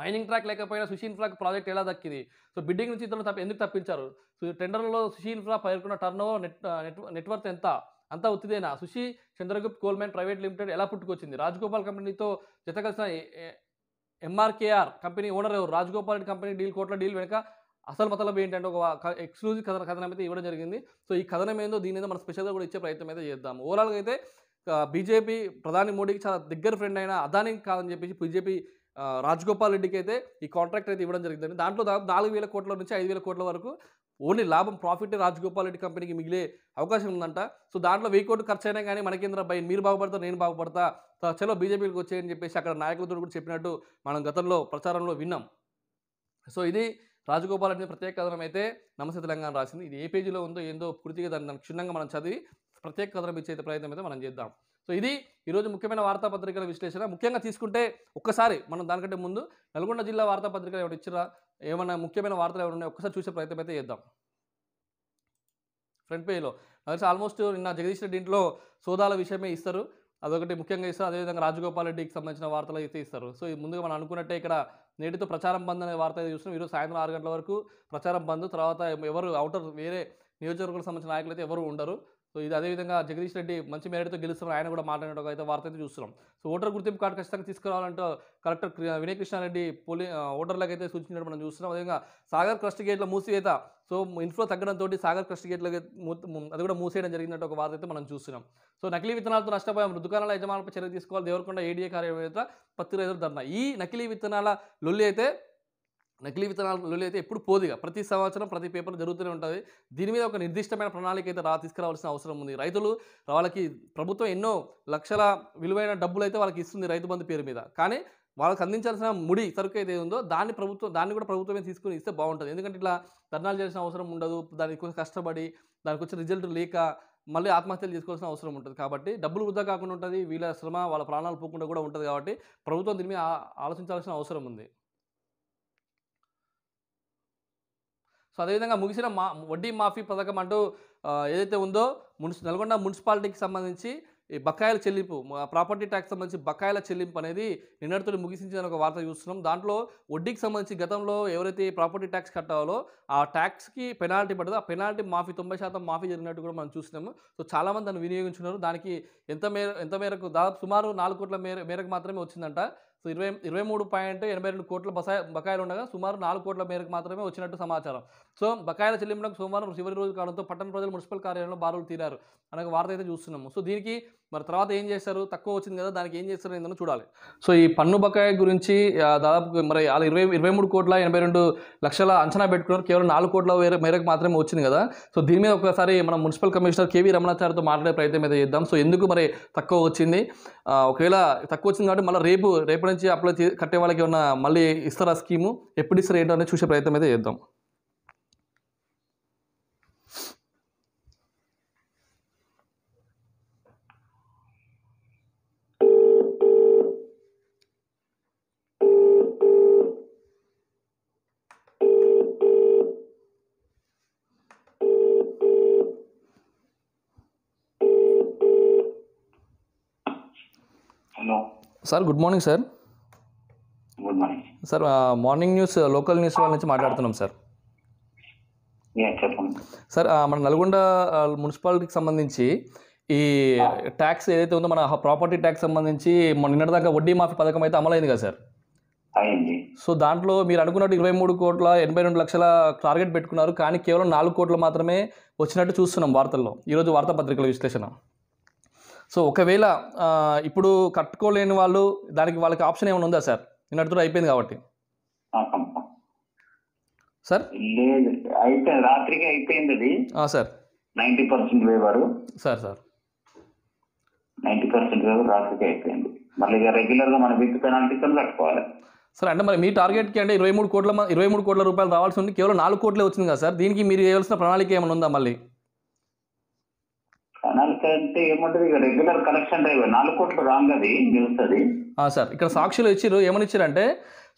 మైనింగ్ ట్రాక్ లేకపోయినా సుషీన్ ఫ్రాక్ ప్రాజెక్ట్ ఎలా దక్కింది సో బిడ్డింగ్ నుంచి ఇతరులు తప్ప ఎందుకు తప్పించారు సో టెండర్లో సుషీన్ ఫ్రా పేర్కొన్న టర్న్ ఓవర్ నెట్ నెట్వర్త్ ఎంత అంతా ఒత్తిదేనా Sushee Chandragupt Coalmen private limited ఎలా పుట్టుకొచ్చింది రాజగోపాల్ కంపెనీతో జతకలిసిన ఎంఆర్కేఆర్ కంపెనీ ఓనర్ ఎవరు రాజగోపాల్ కంపెనీ డీల్ కోట్ల డీల్ వెనుక అసలు మతలబ్ ఏంటంటే ఒక ఎక్స్క్లూజివ్ కథన కథనం అయితే ఇవ్వడం జరిగింది సో ఈ కథనం ఏందో దీని మీద మనం స్పెషల్గా కూడా ఇచ్చే ప్రయత్నం అయితే చేద్దాం ఓవరాల్గా అయితే బీజేపీ ప్రధాని మోడీకి చాలా దగ్గర ఫ్రెండ్ అయినా అదానికి కాదని చెప్పేసి బీజేపీ రాజగోపాల్ రెడ్డికి అయితే ఈ కాంట్రాక్ట్ అయితే ఇవ్వడం జరిగిందండి దాంట్లో దాదాపు నాలుగు వేల కోట్ల నుంచి ఐదు వేల కోట్ల వరకు ఓన్లీ లాభం ప్రాఫిట్ రాజగోపాల్ రెడ్డి కంపెనీకి మిగిలే అవకాశం ఉందంట సో దాంట్లో వెయ్యి కోట్లు ఖర్చు అయినా కానీ మనకేంద్ర భయ మీరు బాగుపడతా నేను బాగుపడతా చలో బీజేపీకి వచ్చేయని చెప్పేసి అక్కడ నాయకులతో కూడా చెప్పినట్టు మనం గతంలో ప్రచారంలో విన్నాం సో ఇది రాజగోపాల్ అనే ప్రత్యేక కథనం అయితే నమస్తే తెలంగాణ రాసింది ఇది ఏ పేజీలో ఉందో ఏందో పూర్తిగా దాన్ని క్షుణ్ణంగా మనం చదివి ప్రత్యేక కథనం ఇచ్చే ప్రయత్నం అయితే మనం చేద్దాం సో ఇది ఈరోజు ముఖ్యమైన వార్తాపత్రికల విశ్లేషణ ముఖ్యంగా తీసుకుంటే ఒక్కసారి మనం దానికంటే ముందు నల్గొండ జిల్లా వార్తాపత్రికలు ఎవరు ఇచ్చినా ఏమైనా ముఖ్యమైన వార్తలు ఎవరు ఉన్నాయో ఒక్కసారి చూసే ప్రయత్నం అయితే చేద్దాం ఫ్రంట్ పేజ్లో ఆల్మోస్ట్ నిన్న జగదీష్ రెడ్డి ఇంట్లో సోదాల విషయమే ఇస్తారు అదొకటి ముఖ్యంగా ఇస్తారు అదేవిధంగా రాజగోపాల్ రెడ్డికి సంబంధించిన వార్తలు అయితే ఇస్తారు సో ముందుగా మనం అనుకున్నట్టే ఇక్కడ నేటితో ప్రచారం బంద్ అనే వార్త అయితే చూస్తున్నాం ఈరోజు సాయంత్రం ఆరు గంటల వరకు ప్రచారం బంద్ తర్వాత ఎవరు అవుటర్ వేరే నియోజకవర్గాలకు సంబంధించిన నాయకులు అయితే ఎవరు ఉండరు సో ఇది అదేవిధంగా జగదీష్ రెడ్డి మంచి మేరటితో గెలుస్తున్నారు ఆయన కూడా మాట్లాడిన అయితే వార్త అయితే చూస్తున్నాం సో ఓటర్ గుర్తింపు కార్డు ఖచ్చితంగా తీసుకురావాలంటూ కలెక్టర్ వినయ్ కృష్ణారెడ్డి పోలీ ఓటర్లకు అయితే సూచించినట్టు మనం చూస్తున్నాం అదేవిధంగా సాగర్ క్రస్ట్ గేట్ల మూసివేత సో ఇన్ఫ్లో తగ్గడంతో సాగర్ క్రస్ట్ గేట్ల అది కూడా మూసేయడం జరిగిందంటే ఒక వార్త అయితే మనం చూస్తున్నాం సో నకిలీ విత్తనాలతో నష్టపోయాం దుకాణాల యజమానులపై చర్య తీసుకోవాలి దేవరకుండా ఏడీఏ కార్యవేత్త పత్తి రైతులు ధర్నా ఈ నకిలీ విత్తనాల లొల్లి అయితే నకిలీ విత్తనాలు లొలి అయితే ఎప్పుడు పోదిగా ప్రతి సంవత్సరం ప్రతి పేపర్ జరుగుతూనే ఉంటుంది దీని మీద ఒక నిర్దిష్టమైన ప్రణాళిక అయితే రా తీసుకురావాల్సిన అవసరం ఉంది రైతులు వాళ్ళకి ప్రభుత్వం ఎన్నో లక్షల విలువైన డబ్బులు అయితే వాళ్ళకి ఇస్తుంది రైతు బంధు పేరు మీద కానీ వాళ్ళకి అందించాల్సిన ముడి సరుకు అయితే ఉందో దాన్ని ప్రభుత్వం దాన్ని కూడా ప్రభుత్వమే తీసుకుని ఇస్తే బాగుంటుంది ఎందుకంటే ఇట్లా ధర్నాలు చేయాల్సిన అవసరం ఉండదు దానికి కొంచెం కష్టపడి దానికి వచ్చిన రిజల్ట్ లేక మళ్ళీ ఆత్మహత్యలు చేసుకోవాల్సిన అవసరం ఉంటుంది కాబట్టి డబ్బులు వృధా కాకుండా ఉంటుంది వీళ్ళ శ్రమ వాళ్ళ ప్రాణాలు పోకుండా కూడా ఉంటుంది కాబట్టి ప్రభుత్వం దీని మీద ఆలోచించాల్సిన అవసరం ఉంది సో అదేవిధంగా ముగిసిన మా వడ్డీ మాఫీ పథకం అంటూ ఏదైతే ఉందో మున్సి నల్గొండ మున్సిపాలిటీకి సంబంధించి ఈ బకాయిల చెల్లింపు ప్రాపర్టీ ట్యాక్స్ సంబంధించి బకాయిల చెల్లింపు అనేది నిన్నటితో ముగిసించిన ఒక వార్త చూస్తున్నాం దాంట్లో వడ్డీకి సంబంధించి గతంలో ఎవరైతే ప్రాపర్టీ ట్యాక్స్ కట్టాలో ఆ ట్యాక్స్కి పెనాల్టీ పడదు ఆ పెనాల్టీ మాఫీ తొంభై శాతం మాఫీ జరిగినట్టు కూడా మనం చూసినాము సో చాలామంది దాన్ని వినియోగించున్నారు దానికి ఎంత మేర ఎంత మేరకు దాదాపు సుమారు నాలుగు కోట్ల మేర మేరకు మాత్రమే వచ్చిందంట సో ఇరవై ఇరవై మూడు పాయింట్ ఎనభై రెండు కోట్ల బసా బకాయిలు ఉండగా సుమారు నాలుగు కోట్ల మేరకు మాత్రమే వచ్చినట్టు సమాచారం సో బకాయిల చెల్లింపులకు సోమవారం చివరి రోజు కావడంతో పట్టణ ప్రజలు మున్సిపల్ కార్యాలయంలో బారులు తీరారు అనే వార్త అయితే చూస్తున్నాము సో దీనికి మరి తర్వాత ఏం చేస్తారు తక్కువ వచ్చింది కదా దానికి ఏం చేస్తారు ఏంటన్నా చూడాలి సో ఈ పన్ను బకాయి గురించి దాదాపు మరి అలా ఇరవై ఇరవై మూడు కోట్ల ఎనభై రెండు లక్షల అంచనా పెట్టుకున్నారు కేవలం నాలుగు కోట్ల మేరకు మాత్రమే వచ్చింది కదా సో దీని మీద ఒకసారి మనం మున్సిపల్ కమిషనర్ కేవీ రమణాచార్యతో మాట్లాడే ప్రయత్నం అయితే చేద్దాం సో ఎందుకు మరి తక్కువ వచ్చింది ఒకవేళ తక్కువ వచ్చింది కాబట్టి మళ్ళీ రేపు రేపు నుంచి అప్లై కట్టే వాళ్ళకి ఉన్న మళ్ళీ ఇస్తారా స్కీము ఎప్పుడు ఇస్తారు ఏంటో అనేది చూసే ప్రయత్నం అయితే చేద్దాం hello sir good morning sir good morning sir morning news local news వాళ్ళ నుంచి మాట్లాడుతున్నాం సార్ సార్ మన నల్గొండ మున్సిపాలిటీకి సంబంధించి ఈ ట్యాక్స్ ఏదైతే ఉందో మన ప్రాపర్టీ ట్యాక్స్ సంబంధించి నిన్నటిదాకా వడ్డీ మాఫీ పథకం అయితే అమలైంది కదా సార్ సో దాంట్లో మీరు అనుకున్నట్టు ఇరవై మూడు కోట్ల ఎనభై రెండు లక్షల టార్గెట్ పెట్టుకున్నారు కానీ కేవలం నాలుగు కోట్లు మాత్రమే వచ్చినట్టు చూస్తున్నాం వార్తల్లో ఈరోజు వార్తాపత్రికల విశ్లేషణ సో ఒకవేళ ఇప్పుడు కట్టుకోలేని వాళ్ళు దానికి వాళ్ళకి ఆప్షన్ ఏమైనా ఉందా సార్ నిన్నటితో అయిపోయింది కాబట్టి సార్ లేదు అయితే రాత్రికి అయిపోయింది అది సార్ నైంటీ పర్సెంట్ వేవారు సార్ సార్ నైంటీ పర్సెంట్ వేవారు రాత్రికి అయిపోయింది మళ్ళీ రెగ్యులర్గా మన విత్ పెనాల్టీతో కట్టుకోవాలి సార్ అంటే మరి మీ టార్గెట్కి అంటే ఇరవై మూడు కోట్ల ఇరవై మూడు కోట్ల రూపాయలు రావాల్సి ఉంది కేవలం నాలుగు కోట్లే వచ్చింది కదా సార్ దీనికి మీరు చేయవలసిన ప్రణాళిక ఏమైనా ఉందా మళ్ళీ ప్రణాళిక అంటే ఏముంటుంది ఇక రెగ్యులర్ కలెక్షన్ డ్రైవర్ నాలుగు కోట్లు రాంగ్ అది న్యూస్ అది సార్ ఇక్కడ సాక్షులు ఇచ్చారు ఏమని ఇచ్చారంటే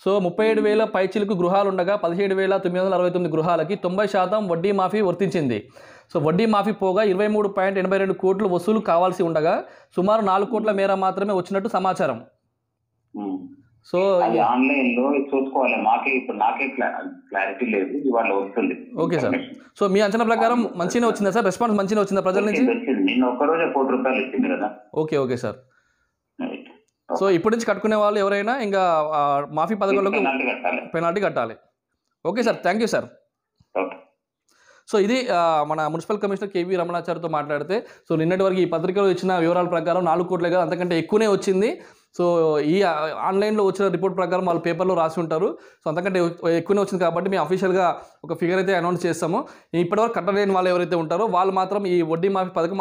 సో ముప్పై ఏడు వేల చిలుకు గృహాలు ఉండగా పదిహేడు వేల తొమ్మిది వందల అరవై తొమ్మిది గృహాలకి తొంభై శాతం వడ్డీ మాఫీ వర్తించింది సో వడ్డీ మాఫీ పోగా ఇరవై మూడు పాయింట్ ఎనభై రెండు కోట్లు వసూలు కావాల్సి ఉండగా సుమారు నాలుగు కోట్ల మేర మాత్రమే వచ్చినట్టు సమాచారం సో ఆన్లైన్ లో చూసుకోవాలి మాకే ఇప్పుడు నాకే క్లారిటీ లేదు ఇవాళ వస్తుంది ఓకే సార్ సో మీ అంచనా ప్రకారం మంచిగా వచ్చిందా సార్ రెస్పాన్స్ మంచిగా వచ్చిందా ప్రజల నుంచి రోజు కోటి రూపాయలు ఇచ్చింది కదా ఓకే ఓకే సార్ సో ఇప్పటి నుంచి కట్టుకునే వాళ్ళు ఎవరైనా ఇంకా మాఫీ పథకంలో పెనాల్టీ కట్టాలి okay sir thank you sir so ఇది మన మున్సిపల్ కమిషనర్ కేవీ రమణాచార్యతో మాట్లాడితే సో నిన్నటి వరకు ఈ పత్రికలో ఇచ్చిన వివరాల ప్రకారం నాలుగు కోట్లే కదా అంతకంటే ఎక్కువనే వచ్చింది సో ఈ ఆన్లైన్లో వచ్చిన రిపోర్ట్ ప్రకారం వాళ్ళు పేపర్లో రాసి ఉంటారు సో అంతకంటే ఎక్కువనే వచ్చింది కాబట్టి మేము అఫీషియల్గా ఒక ఫిగర్ అయితే అనౌన్స్ చేస్తాము ఇప్పటివరకు కట్టలేని వాళ్ళు ఎవరైతే ఉంటారో వాళ్ళు మాత్రం ఈ వడ్డీ మాఫీ పథకం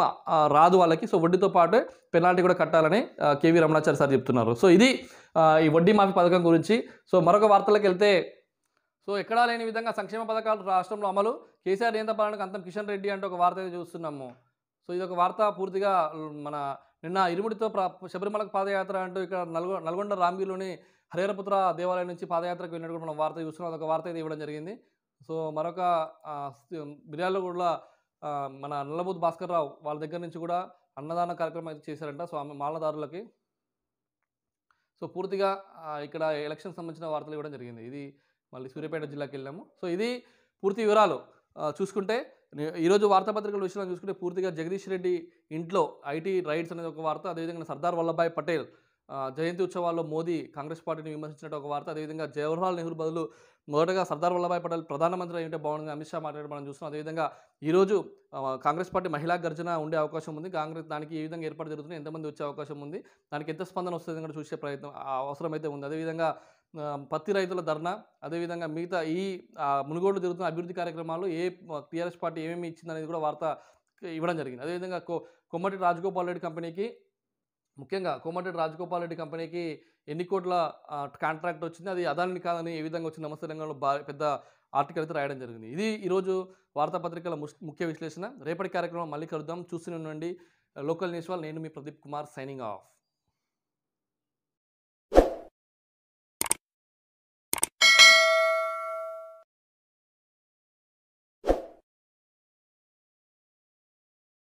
రాదు వాళ్ళకి సో వడ్డీతో పాటు పెనాల్టీ కూడా కట్టాలని కేవీ రమణాచారి సార్ చెప్తున్నారు సో ఇది ఈ వడ్డీ మాఫీ పథకం గురించి సో మరొక వార్తలకు వెళ్తే సో ఎక్కడా లేని విధంగా సంక్షేమ పథకాలు రాష్ట్రంలో అమలు కేసీఆర్ నియంత్రణకు అంతం కిషన్ రెడ్డి అంటే ఒక వార్త చూస్తున్నాము సో ఇది ఒక వార్త పూర్తిగా మన నిన్న ఇరుముడితో శబరిమలకు పాదయాత్ర అంటూ ఇక్కడ నల్గొ నల్గొండ రాంగిలోని హరిహరపుత్ర దేవాలయం నుంచి పాదయాత్రకు వెళ్ళినట్టు మనం వార్త చూస్తున్నాం ఒక వార్త ఇది ఇవ్వడం జరిగింది సో మరొక బిర్యాలో కూడా మన నల్లబూత్ భాస్కర్ రావు వాళ్ళ దగ్గర నుంచి కూడా అన్నదాన కార్యక్రమం అయితే చేశారంట స్వామి మాలదారులకి సో పూర్తిగా ఇక్కడ ఎలక్షన్ సంబంధించిన వార్తలు ఇవ్వడం జరిగింది ఇది మళ్ళీ సూర్యాపేట జిల్లాకి వెళ్ళాము సో ఇది పూర్తి వివరాలు చూసుకుంటే ఈరోజు వార్తాపత్రికల విషయంలో చూసుకుంటే పూర్తిగా జగదీష్ రెడ్డి ఇంట్లో ఐటీ రైట్స్ అనేది ఒక వార్త అదేవిధంగా సర్దార్ వల్లభాయ్ పటేల్ జయంతి ఉత్సవాల్లో మోదీ కాంగ్రెస్ పార్టీని విమర్శించినట్టు ఒక వార్త అదేవిధంగా జవహర్లాల్ నెహ్రూ బదులు మొదటగా సర్దార్ వల్లభాయ్ పటేల్ ప్రధానమంత్రి అయ్యింటే బాగుంది అమిత్ షా మాట్లాడడం మనం చూస్తున్నాం అదేవిధంగా ఈరోజు కాంగ్రెస్ పార్టీ మహిళా గర్జన ఉండే అవకాశం ఉంది కాంగ్రెస్ దానికి ఏ విధంగా ఏర్పాటు జరుగుతుంది ఎంతమంది వచ్చే అవకాశం ఉంది దానికి ఎంత స్పందన వస్తుంది కూడా చూసే ప్రయత్నం అవసరమైతే ఉంది అదేవిధంగా పత్తి రైతుల ధర్నా అదేవిధంగా మిగతా ఈ మునుగోడు జరుగుతున్న అభివృద్ధి కార్యక్రమాలు ఏ టీఆర్ఎస్ పార్టీ ఏమేమి ఇచ్చిందనేది కూడా వార్త ఇవ్వడం జరిగింది అదేవిధంగా కో కొమ్మటి రాజగోపాల్ రెడ్డి కంపెనీకి ముఖ్యంగా కోమటి రాజగోపాల్ రెడ్డి కంపెనీకి ఎన్ని కోట్ల కాంట్రాక్ట్ వచ్చింది అది అదాని కాదని ఏ విధంగా వచ్చింది నమస్తే రంగంలో పెద్ద ఆర్టికల్ అయితే రాయడం జరిగింది ఇది ఈరోజు వార్తాపత్రికల ముఖ్య విశ్లేషణ రేపటి కార్యక్రమం మళ్ళీ కలుద్దాం చూస్తూనే ఉండండి లోకల్ న్యూస్ వాళ్ళు నేను మీ ప్రదీప్ కుమార్ సైనింగ్ ఆఫ్